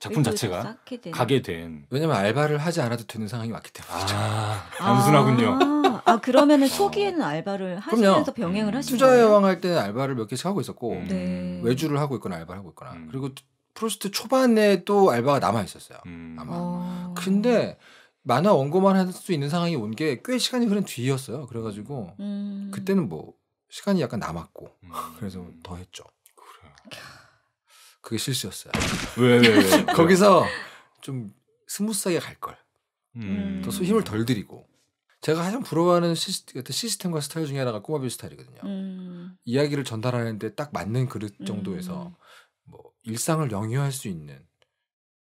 작품 자체가 가게 된 왜냐면 알바를 하지 않아도 되는 상황이 왔기 때문에 아, 아. 단순하군요. 아, 아 그러면은 초기에는 알바를 하시면서 병행을 하신 투자 거예요? 투자 여왕 할 때는 알바를 몇 개씩 하고 있었고 음. 네. 외주를 하고 있거나 알바를 하고 있거나 음. 그리고 프로스트 초반에 또 알바가 남아 있었어요. 음. 아마. 어. 근데 만화 원고만 할 수 있는 상황이 온 게 꽤 시간이 흐른 뒤였어요. 그래가지고 음. 그때는 뭐 시간이 약간 남았고 음. 그래서 더 했죠. 그래 그게 실수였어요. 왜, 왜, 왜? 거기서 좀 스무스하게 갈 걸. 음. 더 힘을 덜 들이고. 제가 가장 부러워하는 시스템, 시스템과 스타일 중에 하나가 꼬마빌 스타일이거든요. 음. 이야기를 전달하는데 딱 맞는 그릇 음. 정도에서 음. 뭐 일상을 영유할 수 있는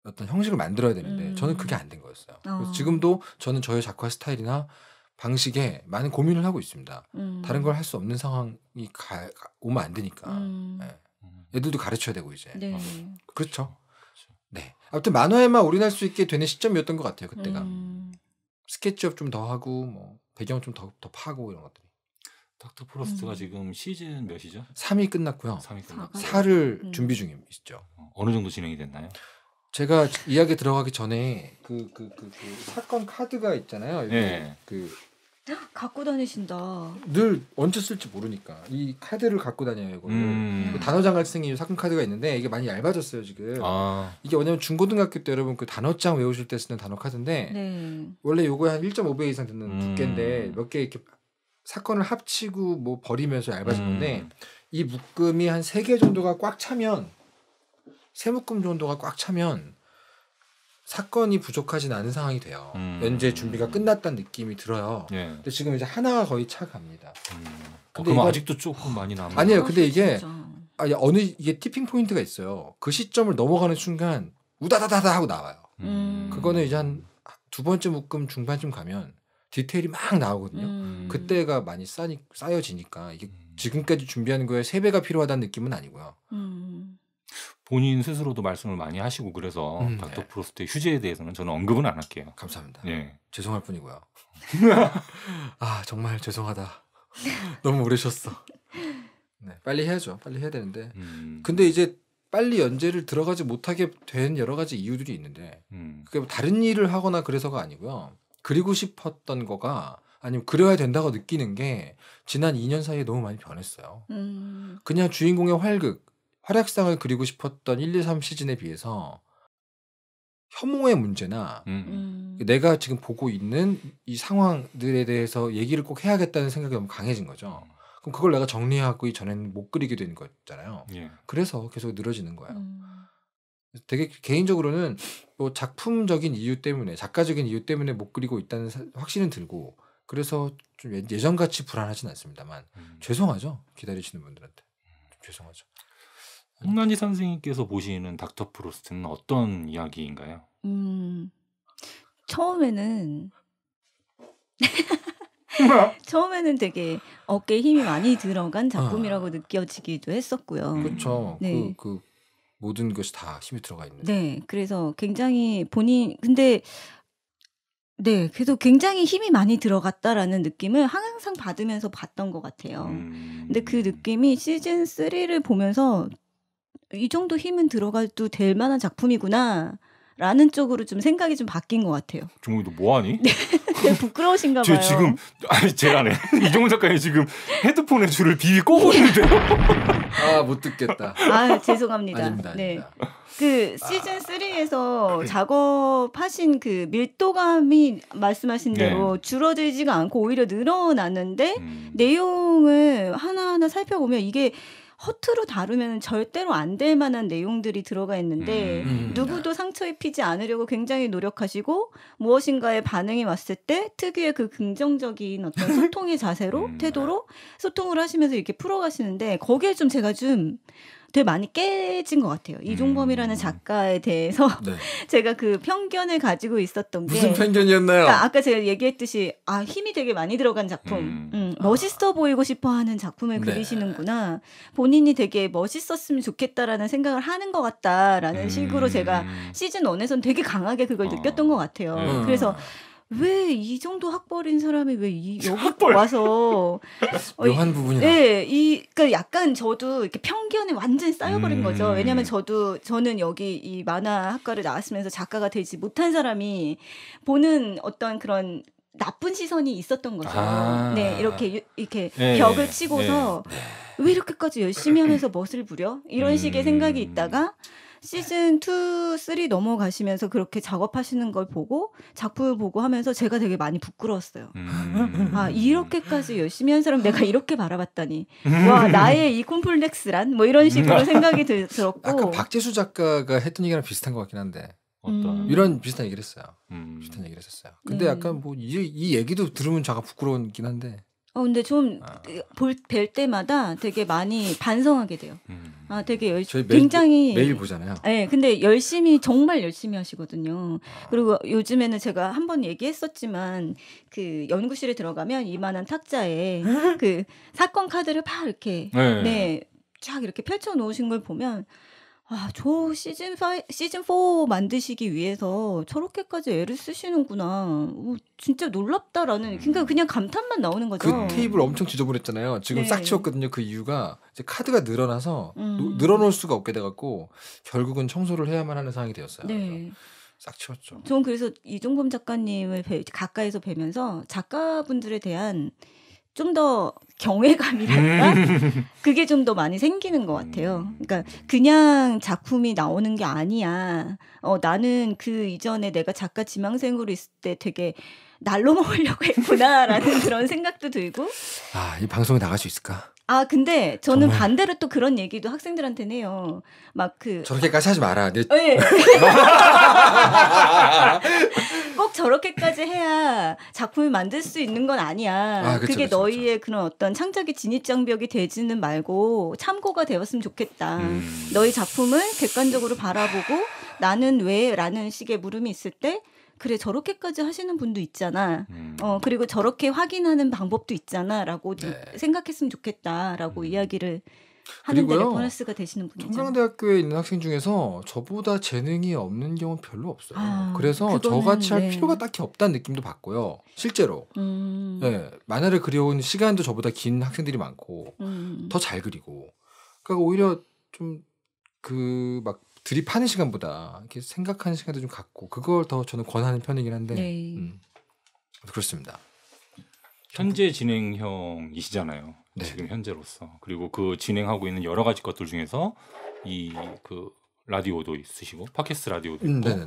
어떤 형식을 만들어야 되는데 음. 저는 그게 안 된 거였어요. 어. 지금도 저는 저의 작화 스타일이나 방식에 많은 고민을 하고 있습니다. 음. 다른 걸 할 수 없는 상황이 가, 오면 안 되니까. 네. 애들도 가르쳐야 되고 이제. 네. 어, 그렇죠. 그렇죠. 네. 아무튼 만화에만 올인할 수 있게 되는 시점이었던 것 같아요. 그때가 음. 스케치업 좀 더 하고 뭐 배경 좀더 더 파고 이런 것들이. 닥터 프로스트가 음. 지금 시즌 몇이죠? 3이 끝났고요. 3이 끝났고 4를 음. 준비 중이시죠. 어, 어느 정도 진행이 됐나요? 제가 이야기 들어가기 전에 그 그그 그, 그, 그 사건 카드가 있잖아요. 네. 그 갖고 다니신다. 늘 언제 쓸지 모르니까 이 카드를 갖고 다녀요 이거. 음. 그 단어장 갈등이 사건 카드가 있는데 이게 많이 얇아졌어요 지금. 아. 이게 왜냐면 중고등학교 때 여러분 그 단어장 외우실 때 쓰는 단어 카드인데 네. 원래 요거 한 1.5배 이상 듣는 음. 두께인데 몇 개 이렇게 사건을 합치고 뭐 버리면서 얇아진 음. 건데 음. 이 묶음이 한3개 정도가 꽉 차면 세 묶음 정도가 꽉 차면 사건이 부족하진 않은 상황이 돼요. 음. 연재 준비가 끝났다는 느낌이 들어요. 예. 근데 지금 이제 하나가 거의 차 갑니다. 음. 어, 근데 어, 이거, 아직도 조금 많이 남아. 아니에요. 근데 이게 그렇죠. 아니, 어느 이게 티핑 포인트가 있어요. 그 시점을 넘어가는 순간 우다다다다 하고 나와요. 음. 음. 그거는 이제 한 두 번째 묶음 중반쯤 가면 디테일이 막 나오거든요. 음. 그때가 많이 쌓이, 쌓여지니까 이게 음. 지금까지 준비하 거에 세 배가 필요하다는 느낌은 아니고요. 본인 스스로도 말씀을 많이 하시고 그래서 음, 네. 닥터 네. 프로스트의 휴재에 대해서는 저는 언급은 안 할게요. 감사합니다. 예. 죄송할 뿐이고요. 아 정말 죄송하다. 너무 오래 쉬어 네, 빨리 해야죠. 빨리 해야 되는데. 음. 근데 이제 빨리 연재를 들어가지 못하게 된 여러 가지 이유들이 있는데 음. 그게 뭐 다른 일을 하거나 그래서가 아니고요. 그리고 싶었던 거가 아니면 그려야 된다고 느끼는 게 지난 2년 사이에 너무 많이 변했어요. 음. 그냥 주인공의 활극 활약상을 그리고 싶었던 1, 2, 3 시즌에 비해서 혐오의 문제나 음. 음. 내가 지금 보고 있는 이 상황들에 대해서 얘기를 꼭 해야겠다는 생각이 너무 강해진 거죠. 음. 그럼 그걸 내가 정리하고 이전에는 못 그리게 된 거잖아요. 예. 그래서 계속 늘어지는 거예요. 음. 되게 개인적으로는 뭐 작품적인 이유 때문에 작가적인 이유 때문에 못 그리고 있다는 확신은 들고 그래서 좀 예, 예전같이 불안하진 않습니다만 음. 죄송하죠 기다리시는 분들한테 음. 죄송하죠. 홍란지 선생님께서 보시는 닥터 프로스트는 어떤 이야기인가요? 음, 처음에는 처음에는 되게 어깨에 힘이 많이 들어간 작품이라고 아. 느껴지기도 했었고요. 그렇죠. 네. 그, 그 모든 것이 다 힘이 들어가 있는. 네. 그래서 굉장히 본인 근데 네, 그래도 굉장히 힘이 많이 들어갔다라는 느낌을 항상 받으면서 봤던 것 같아요. 음. 근데 그 느낌이 시즌 3를 보면서 이 정도 힘은 들어가도 될 만한 작품이구나. 라는 쪽으로 좀 생각이 좀 바뀐 것 같아요. 종욱도 뭐하니? 네, 부끄러우신가 봐요. 지금 아니 제가네 이종훈 작가님 지금 헤드폰에 줄을 비비 꼬고 있는데아못 듣겠다. 아 죄송합니다. 아닙니다, 네. 아닙니다. 그 아. 네. 그 시즌 3에서 아. 작업하신 그 밀도감이 말씀하신 네. 대로 네. 줄어들지가 않고 오히려 늘어나는데 음. 내용을 하나하나 살펴보면 이게 허투루 다루면 절대로 안 될 만한 내용들이 들어가 있는데 음, 음, 음. 누구도 상처 입히지 않으려고 굉장히 노력하시고 무엇인가에 반응이 왔을 때 특유의 그 긍정적인 어떤 소통의 자세로 음. 태도로 소통을 하시면서 이렇게 풀어가시는데 거기에 좀 제가 좀 되게 많이 깨진 것 같아요. 이종범이라는 음. 작가에 대해서 네. 제가 그 편견을 가지고 있었던 게 무슨 편견이었나요? 그러니까 아까 제가 얘기했듯이 아 힘이 되게 많이 들어간 작품, 음. 음, 아. 멋있어 보이고 싶어하는 작품을 네. 그리시는구나. 본인이 되게 멋있었으면 좋겠다라는 생각을 하는 것 같다라는 음. 식으로 제가 시즌 1에선 되게 강하게 그걸 어. 느꼈던 것 같아요. 네. 그래서 음. 왜이 정도 학벌인 사람이 왜 이 여기 학 와서 묘한 부분이 네, 이 그러니까 약간 저도 이렇게 편견에 완전히 쌓여버린 음. 거죠. 왜냐하면 저도 저는 여기 이 만화 학과를 나왔으면서 작가가 되지 못한 사람이 보는 어떤 그런 나쁜 시선이 있었던 거죠. 아. 네, 이렇게 이렇게 네, 벽을 치고서 네. 왜 이렇게까지 열심히 하면서 멋을 부려? 이런 음. 식의 생각이 있다가 시즌 2, 3 넘어가시면서 그렇게 작업하시는 걸 보고 작품을 보고 하면서 제가 되게 많이 부끄러웠어요. 음. 아 이렇게까지 열심히 한 사람 내가 이렇게 바라봤다니. 음. 와 나의 이 콤플렉스란 뭐 이런 식으로 음. 생각이 들, 었고 아까 박재수 작가가 했던 얘기랑 비슷한 것 같긴 한데. 어떤 음. 이런 비슷한 얘기를 했어요. 음. 비슷한 얘기를 했었어요. 근데 네. 약간 뭐이이 얘기도 들으면 제가 부끄러운긴 한데 어, 근데 좀볼뵐 아. 때마다 되게 많이 반성하게 돼요. 음. 아, 되게 열, 저희 매일, 굉장히 매일 보잖아요. 네, 근데 열심히 정말 열심히 하시거든요. 아. 그리고 요즘에는 제가 한 번 얘기했었지만 그 연구실에 들어가면 이만한 탁자에 그 사건 카드를 팍 이렇게 네. 네. 쫙 이렇게 펼쳐 놓으신 걸 보면 아, 저 시즌 5, 시즌 4 만드시기 위해서 저렇게까지 애를 쓰시는구나. 오, 진짜 놀랍다라는 음. 그러니까 그냥 감탄만 나오는 거죠. 그 테이블 엄청 지저분했잖아요. 지금 네. 싹 치웠거든요. 그 이유가 이제 카드가 늘어나서 음. 늘어놓을 수가 없게 돼 갖고 결국은 청소를 해야만 하는 상황이 되었어요. 네. 싹 치웠죠. 저는 그래서 이종범 작가님을 뵈, 가까이서 뵈면서 작가분들에 대한 좀더 경외감이랄까 음. 그게 좀 더 많이 생기는 것 같아요. 음. 그러니까 그냥 작품이 나오는 게 아니야. 어 나는 그 이전에 내가 작가 지망생으로 있을 때 되게 날로 먹으려고 했구나라는 그런 생각도 들고 아 이 방송에 나갈 수 있을까? 아 근데 저는 정말. 반대로 또 그런 얘기도 학생들한테는 해요. 막 그 저렇게까지 하지 마라. 네. 저렇게까지 해야 작품을 만들 수 있는 건 아니야. 아, 그쵸, 그게 그쵸, 너희의 그쵸. 그런 어떤 창작의 진입장벽이 되지는 말고 참고가 되었으면 좋겠다. 음. 너희 작품을 객관적으로 바라보고 나는 왜 라는 식의 물음이 있을 때 그래 저렇게까지 하시는 분도 있잖아. 음. 어 그리고 저렇게 확인하는 방법도 있잖아라고 네. 생각했으면 좋겠다라고 음. 이야기를 하는데 레퍼스가 되시는 분이죠. 청강대학교에 있는 학생 중에서 저보다 재능이 없는 경우는 별로 없어요. 아, 그래서 저같이 네. 할 필요가 딱히 없다는 느낌도 받고요. 실제로 음. 네, 만화를 그려온 시간도 저보다 긴 학생들이 많고 음. 더잘 그리고 그러니까 오히려 좀 그막 드립하는 시간보다 이렇게 생각하는 시간도 좀 갖고 그걸 더 저는 권하는 편이긴 한데 네. 음, 그렇습니다. 현재 진행형이시잖아요. 네. 지금 현재로서 그리고 그 진행하고 있는 여러 가지 것들 중에서 이 그 라디오도 있으시고 팟캐스트 라디오도 있고 네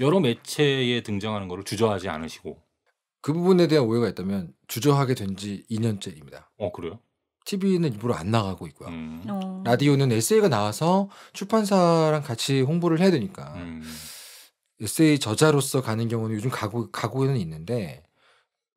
여러 매체에 등장하는 거를 주저하지 않으시고 그 부분에 대한 오해가 있다면 주저하게 된 지 2년째입니다. 어 그래요? TV는 일부러 안 나가고 있고요. 음. 어. 라디오는 에세이가 나와서 출판사랑 같이 홍보를 해야 되니까 음. 에세이 저자로서 가는 경우는 요즘 가고 가고는 있는데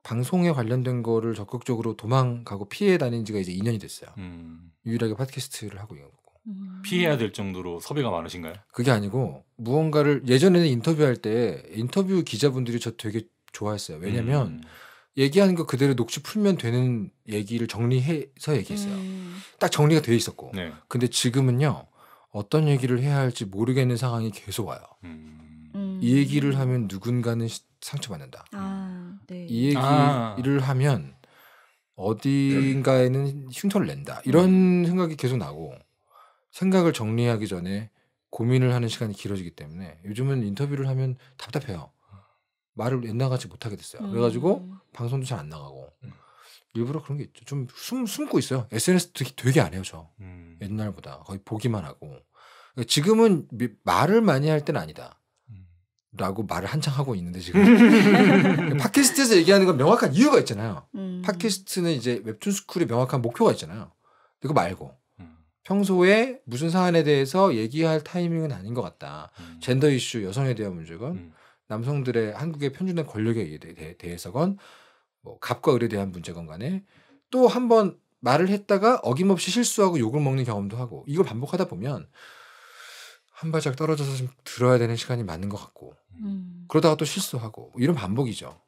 방송에 관련된 거를 적극적으로 도망가고 피해 다닌 지가 이제 2년이 됐어요. 음. 유일하게 팟캐스트를 하고 있는 거고. 음. 피해야 될 정도로 섭외가 많으신가요? 그게 아니고 무언가를 예전에는 인터뷰할 때 인터뷰 기자분들이 저 되게 좋아했어요. 왜냐면 음. 얘기하는 거 그대로 녹취 풀면 되는 얘기를 정리해서 얘기했어요. 음. 딱 정리가 돼 있었고. 네. 근데 지금은요. 어떤 얘기를 해야 할지 모르겠는 상황이 계속 와요. 음. 음. 이 얘기를 하면 누군가는 상처받는다. 아, 네. 이 얘기를 아. 하면 어딘가에는 흉터를 낸다. 이런 음. 생각이 계속 나고 생각을 정리하기 전에 고민을 하는 시간이 길어지기 때문에 요즘은 인터뷰를 하면 답답해요. 말을 옛날같이 못하게 됐어요. 음. 그래가지고 방송도 잘 안 나가고 음. 일부러 그런 게 있죠. 좀 숨, 숨고 있어요. SNS 되게, 되게 안 해요, 저. 음. 옛날보다. 거의 보기만 하고. 그러니까 지금은 말을 많이 할 때는 아니다. 라고 말을 한창 하고 있는데 지금 팟캐스트에서 얘기하는 건 명확한 이유가 있잖아요. 음. 팟캐스트는 이제 웹툰 스쿨의 명확한 목표가 있잖아요. 그거 말고 음. 평소에 무슨 사안에 대해서 얘기할 타이밍은 아닌 것 같다. 음. 젠더 이슈, 여성에 대한 문제건 음. 남성들의 한국의 편준된 권력에 대, 대해서건 뭐 갑과 을에 대한 문제건 간에 또 한 번 말을 했다가 어김없이 실수하고 욕을 먹는 경험도 하고 이걸 반복하다 보면 한 발짝 떨어져서 좀 들어야 되는 시간이 맞는 것 같고 음. 그러다가 또 실수하고 뭐 이런 반복이죠.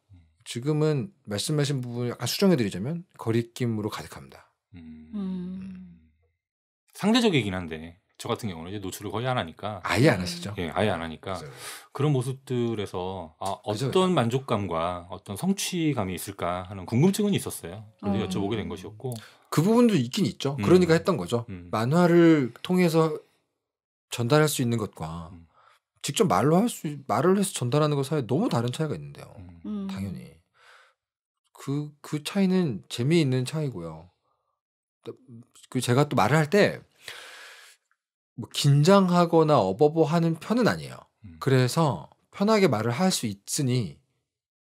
지금은 말씀하신 부분 을 약간 수정해드리자면 거리낌으로 가득합니다. 음. 음. 상대적이긴 한데 저 같은 경우는 이제 노출을 거의 안 하니까 아예 안 하시죠? 예, 아예 안 하니까 맞아요. 그런 모습들에서 아, 어떤 맞아요. 만족감과 어떤 성취감이 있을까 하는 궁금증은 있었어요. 그래서 음. 여쭤보게 된 것이었고 그 부분도 있긴 있죠. 음. 그러니까 했던 거죠. 음. 만화를 통해서 전달할 수 있는 것과 음. 직접 말로 할 수 말을 해서 전달하는 것 사이에 너무 다른 차이가 있는데요. 음. 음. 당연히 그그 그 차이는 재미있는 차이고요. 그 제가 또 말을 할 때 뭐 긴장하거나 어버버하는 편은 아니에요. 음. 그래서 편하게 말을 할 수 있으니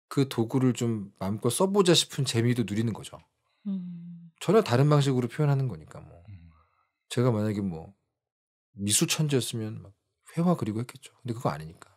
그 도구를 좀 마음껏 써보자 싶은 재미도 누리는 거죠. 음. 전혀 다른 방식으로 표현하는 거니까 뭐 제가 만약에 뭐 미수천재였으면 막 회화 그리고 했겠죠. 근데 그거 아니니까.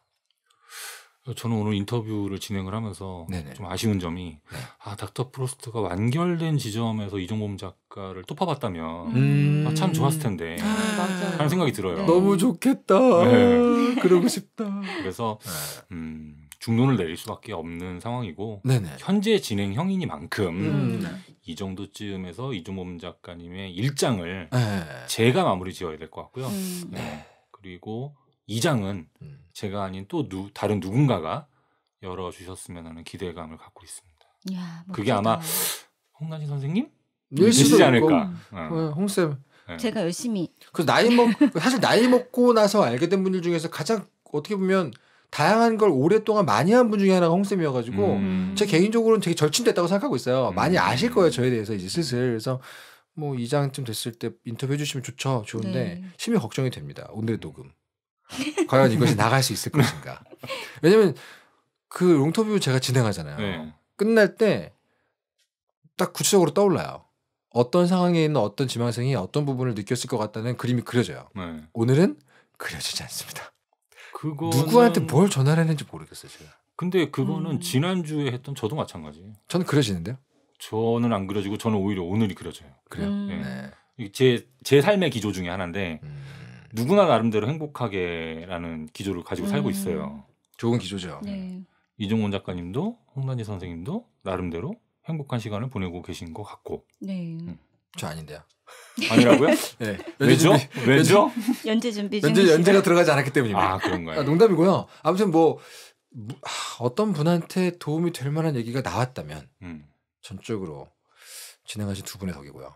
저는 오늘 인터뷰를 진행을 하면서 네네. 좀 아쉬운 점이 네. 아 닥터 프로스트가 완결된 지점에서 이종범 작가를 또 파봤다면 음... 아, 참 좋았을 텐데 하는 아, 생각이 들어요. 너무 좋겠다. 네. 그러고 싶다. 그래서 네. 음. 중론을 내릴 수밖에 없는 상황이고 네네. 현재 진행형이니만큼 음. 네. 이 정도쯤에서 이종범 작가님의 일장을 네. 제가 마무리 지어야 될 것 같고요. 음. 네. 그리고 이장은 음. 제가 아닌 또 누, 다른 누군가가 열어 주셨으면 하는 기대감을 갖고 있습니다. 야 그게 아마 홍나지 선생님 열시지 예, 않을까. 어. 어, 홍쌤. 네. 제가 열심히. 그 나이 먹 사실 나이 먹고 나서 알게 된 분들 중에서 가장 어떻게 보면 다양한 걸 오랫동안 많이 한 분 중에 하나가 홍쌤이어가지고 음. 제 개인적으로는 되게 절친됐다고 생각하고 있어요. 음. 많이 아실 거예요 저에 대해서 이제 슬슬 그래서 뭐 이장쯤 됐을 때 인터뷰해 주시면 좋죠 좋은데 네. 심히 걱정이 됩니다 오늘의 녹음 과연 이것이 나갈 수 있을 것인가 왜냐면 그 롱터뷰 제가 진행하잖아요 네. 끝날 때 딱 구체적으로 떠올라요 어떤 상황에 있는 어떤 지망생이 어떤 부분을 느꼈을 것 같다는 그림이 그려져요 네. 오늘은 그려지지 않습니다 그거 누구한테 뭘 전화를 했는지 모르겠어요 제가. 근데 그거는 음. 지난주에 했던 저도 마찬가지예요. 저는 그려지는데요. 저는 안 그려지고 저는 오히려 오늘이 그려져요. 그래요. 음. 네. 네. 제 삶의 기조 중에 하나인데 음. 누구나 나름대로 행복하게라는 기조를 가지고 살고 음. 있어요. 좋은 기조죠. 네. 네. 이종원 작가님도 홍단지 선생님도 나름대로 행복한 시간을 보내고 계신 것 같고. 네. 음. 저 아닌데요. 아니라고요? 네. 왜죠? 준비, 왜죠? 연재 준비 중. 연재 연재가 들어가지 않았기 때문입니다. 아 그런가요? 아, 농담이고요. 아무튼 뭐 하, 어떤 분한테 도움이 될 만한 얘기가 나왔다면 음. 전적으로 진행하신 두 분의 덕이고요.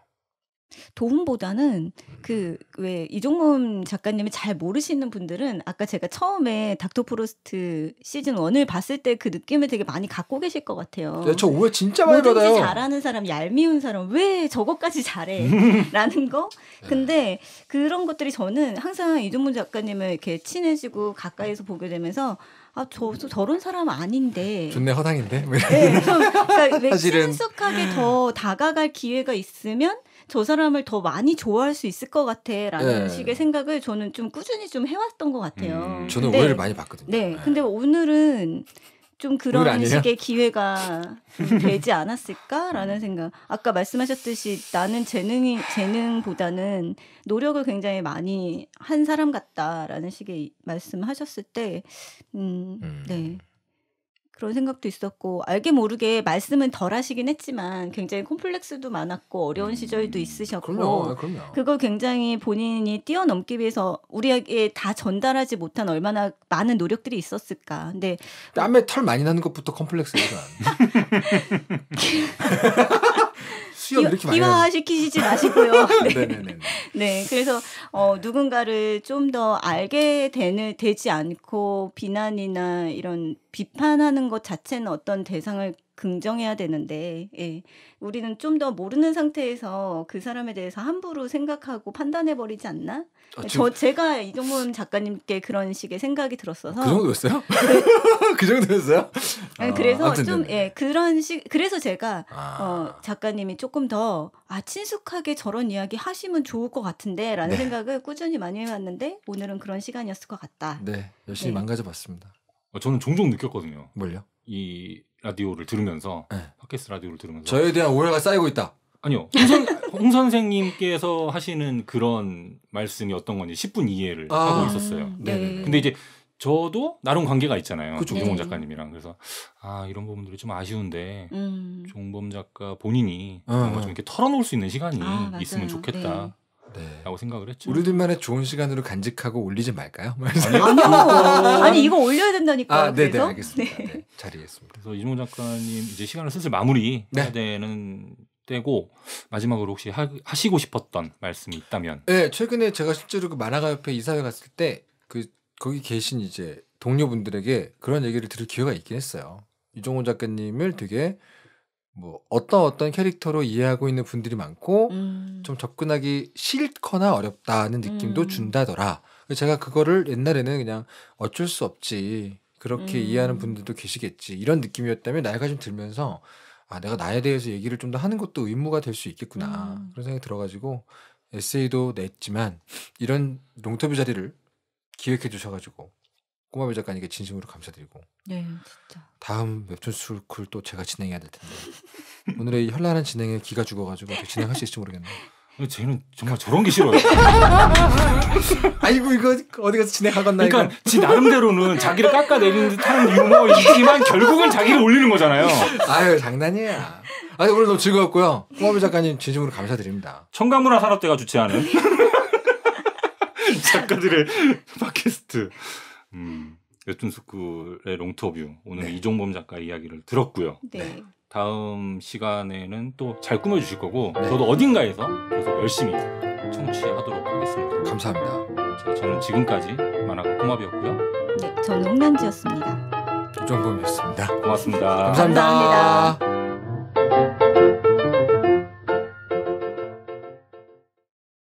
도움보다는 음. 그왜 이종문 작가님이 잘 모르시는 분들은 아까 제가 처음에 닥터 프로스트 시즌 1을 봤을 때 그 느낌을 되게 많이 갖고 계실 것 같아요. 네, 저 오해 진짜 많이 받아요. 잘하는 사람, 얄미운 사람 왜 저것까지 잘해라는 음. 거. 네. 근데 그런 것들이 저는 항상 이종문 작가님을 이렇게 친해지고 가까이서 보게 되면서 아, 저, 저 저런 사람 아닌데. 좋네, 허당인데? 네, 그러니까 왜 친숙하게 더 다가갈 기회가 있으면 저 사람을 더 많이 좋아할 수 있을 것 같아라는 네. 식의 생각을 저는 좀 꾸준히 좀 해왔던 것 같아요. 음, 저는 오해를 많이 받거든요. 네, 네. 근데 오늘은 좀 그런 식의 기회가 되지 않았을까라는 생각. 아까 말씀하셨듯이 나는 재능이 재능보다는 노력을 굉장히 많이 한 사람 같다라는 식의 말씀하셨을 때, 음, 음. 네. 그런 생각도 있었고 알게 모르게 말씀은 덜 하시긴 했지만 굉장히 콤플렉스도 많았고 어려운 음. 시절도 있으셨고 그럼요, 네, 그럼요. 그걸 굉장히 본인이 뛰어넘기 위해서 우리에게 다 전달하지 못한 얼마나 많은 노력들이 있었을까. 근데 땀에 털 많이 나는 것부터 콤플렉스예요. 수염 이렇게 많이 비화 시키시지마시고요네 네, 네, 네, 네, 그래서 어, 누군가를 좀 더 알게 되는 되지 않고 비난이나 이런 비판하는 것 자체는 어떤 대상을 긍정해야 되는데 예. 우리는 좀 더 모르는 상태에서 그 사람에 대해서 함부로 생각하고 판단해 버리지 않나? 아, 저 제가 이종문 작가님께 그런 식의 생각이 들었어서 그 정도였어요? 그, 그 정도였어요? 아 그래서 좀 네. 예, 그런 식 그래서 제가 아. 어, 작가님이 조금 더 아, 친숙하게 저런 이야기 하시면 좋을 것 같은데라는 네. 생각을 꾸준히 많이 해왔는데 오늘은 그런 시간이었을 것 같다. 네, 열심히 네. 망가져 봤습니다. 아, 저는 종종 느꼈거든요. 뭘요? 이 라디오를 들으면서 네. 팟캐스트 라디오를 들으면서 저에 대한 오해가 쌓이고 있다. 아니요. 홍선, 홍 선생님께서 하시는 그런 말씀이 어떤 건지 10분 이해를 아, 하고 있었어요. 음, 네. 근데 이제 저도 나름 관계가 있잖아요. 그쵸. 종범 작가님이랑. 그래서 아, 이런 부분들이 좀 아쉬운데 음. 종범 작가 본인이 음. 뭔가 좀 이렇게 털어놓을 수 있는 시간이 아, 있으면 좋겠다. 네. 네. 라고 생각을 했죠. 우리들만의 좋은 시간으로 간직하고 올리지 말까요? 뭐 아니요. 아니 이거 올려야 된다니까. 아, 네네 네, 알겠습니다. 네. 네, 잘이해습니다 그래서 이종훈 작가님 이제 시간을 슬슬 마무리해야 네. 되는 때고 마지막으로 혹시 하, 시고 싶었던 말씀이 있다면? 네 최근에 제가 실제로 그 만화가 협회 이사회 갔을 때 그 거기 계신 이제 동료분들에게 그런 얘기를 들을 기회가 있긴 했어요. 이종훈 작가님을 되게 뭐 어떤 어떤 캐릭터로 이해하고 있는 분들이 많고 음. 좀 접근하기 싫거나 어렵다는 느낌도 음. 준다더라. 제가 그거를 옛날에는 그냥 어쩔 수 없지 그렇게 음. 이해하는 분들도 계시겠지 이런 느낌이었다면 나이가 좀 들면서 아 내가 나에 대해서 얘기를 좀 더 하는 것도 의무가 될 수 있겠구나 음. 그런 생각이 들어가지고 에세이도 냈지만 이런 농터뷰 자리를 기획해 주셔가지고 꼬마비 작가님께 진심으로 감사드리고 네, 진짜. 다음 웹툰 술쿨 또 제가 진행해야 될 텐데 오늘의 현란한 진행에 기가 죽어가지고 어떻게 진행할 수 있을지 모르겠네요. 쟤는 정말 저런 게 싫어요. 아이고 이거 어디 가서 진행하겠나 그러니까 이거. 지 나름대로는 자기를 깎아내리는 듯한 유머이지만 결국은 자기를 올리는 거잖아요. 아유 장난이야. 아 오늘 너무 즐거웠고요. 꼬마비 작가님 진심으로 감사드립니다. 청가문화 산업대가 주최하는 작가들의 팟캐스트. 음, 웹툰스쿨의 롱터뷰 오늘 네. 이종범 작가 이야기를 들었고요. 네. 다음 시간에는 또 잘 꾸며주실 거고 네. 저도 어딘가에서 계속 열심히 청취하도록 하겠습니다. 감사합니다. 자, 저는 지금까지 만화가 꼬마비였고요. 네, 저는 홍란지였습니다. 이종범이었습니다. 고맙습니다 감사합니다. 감사합니다.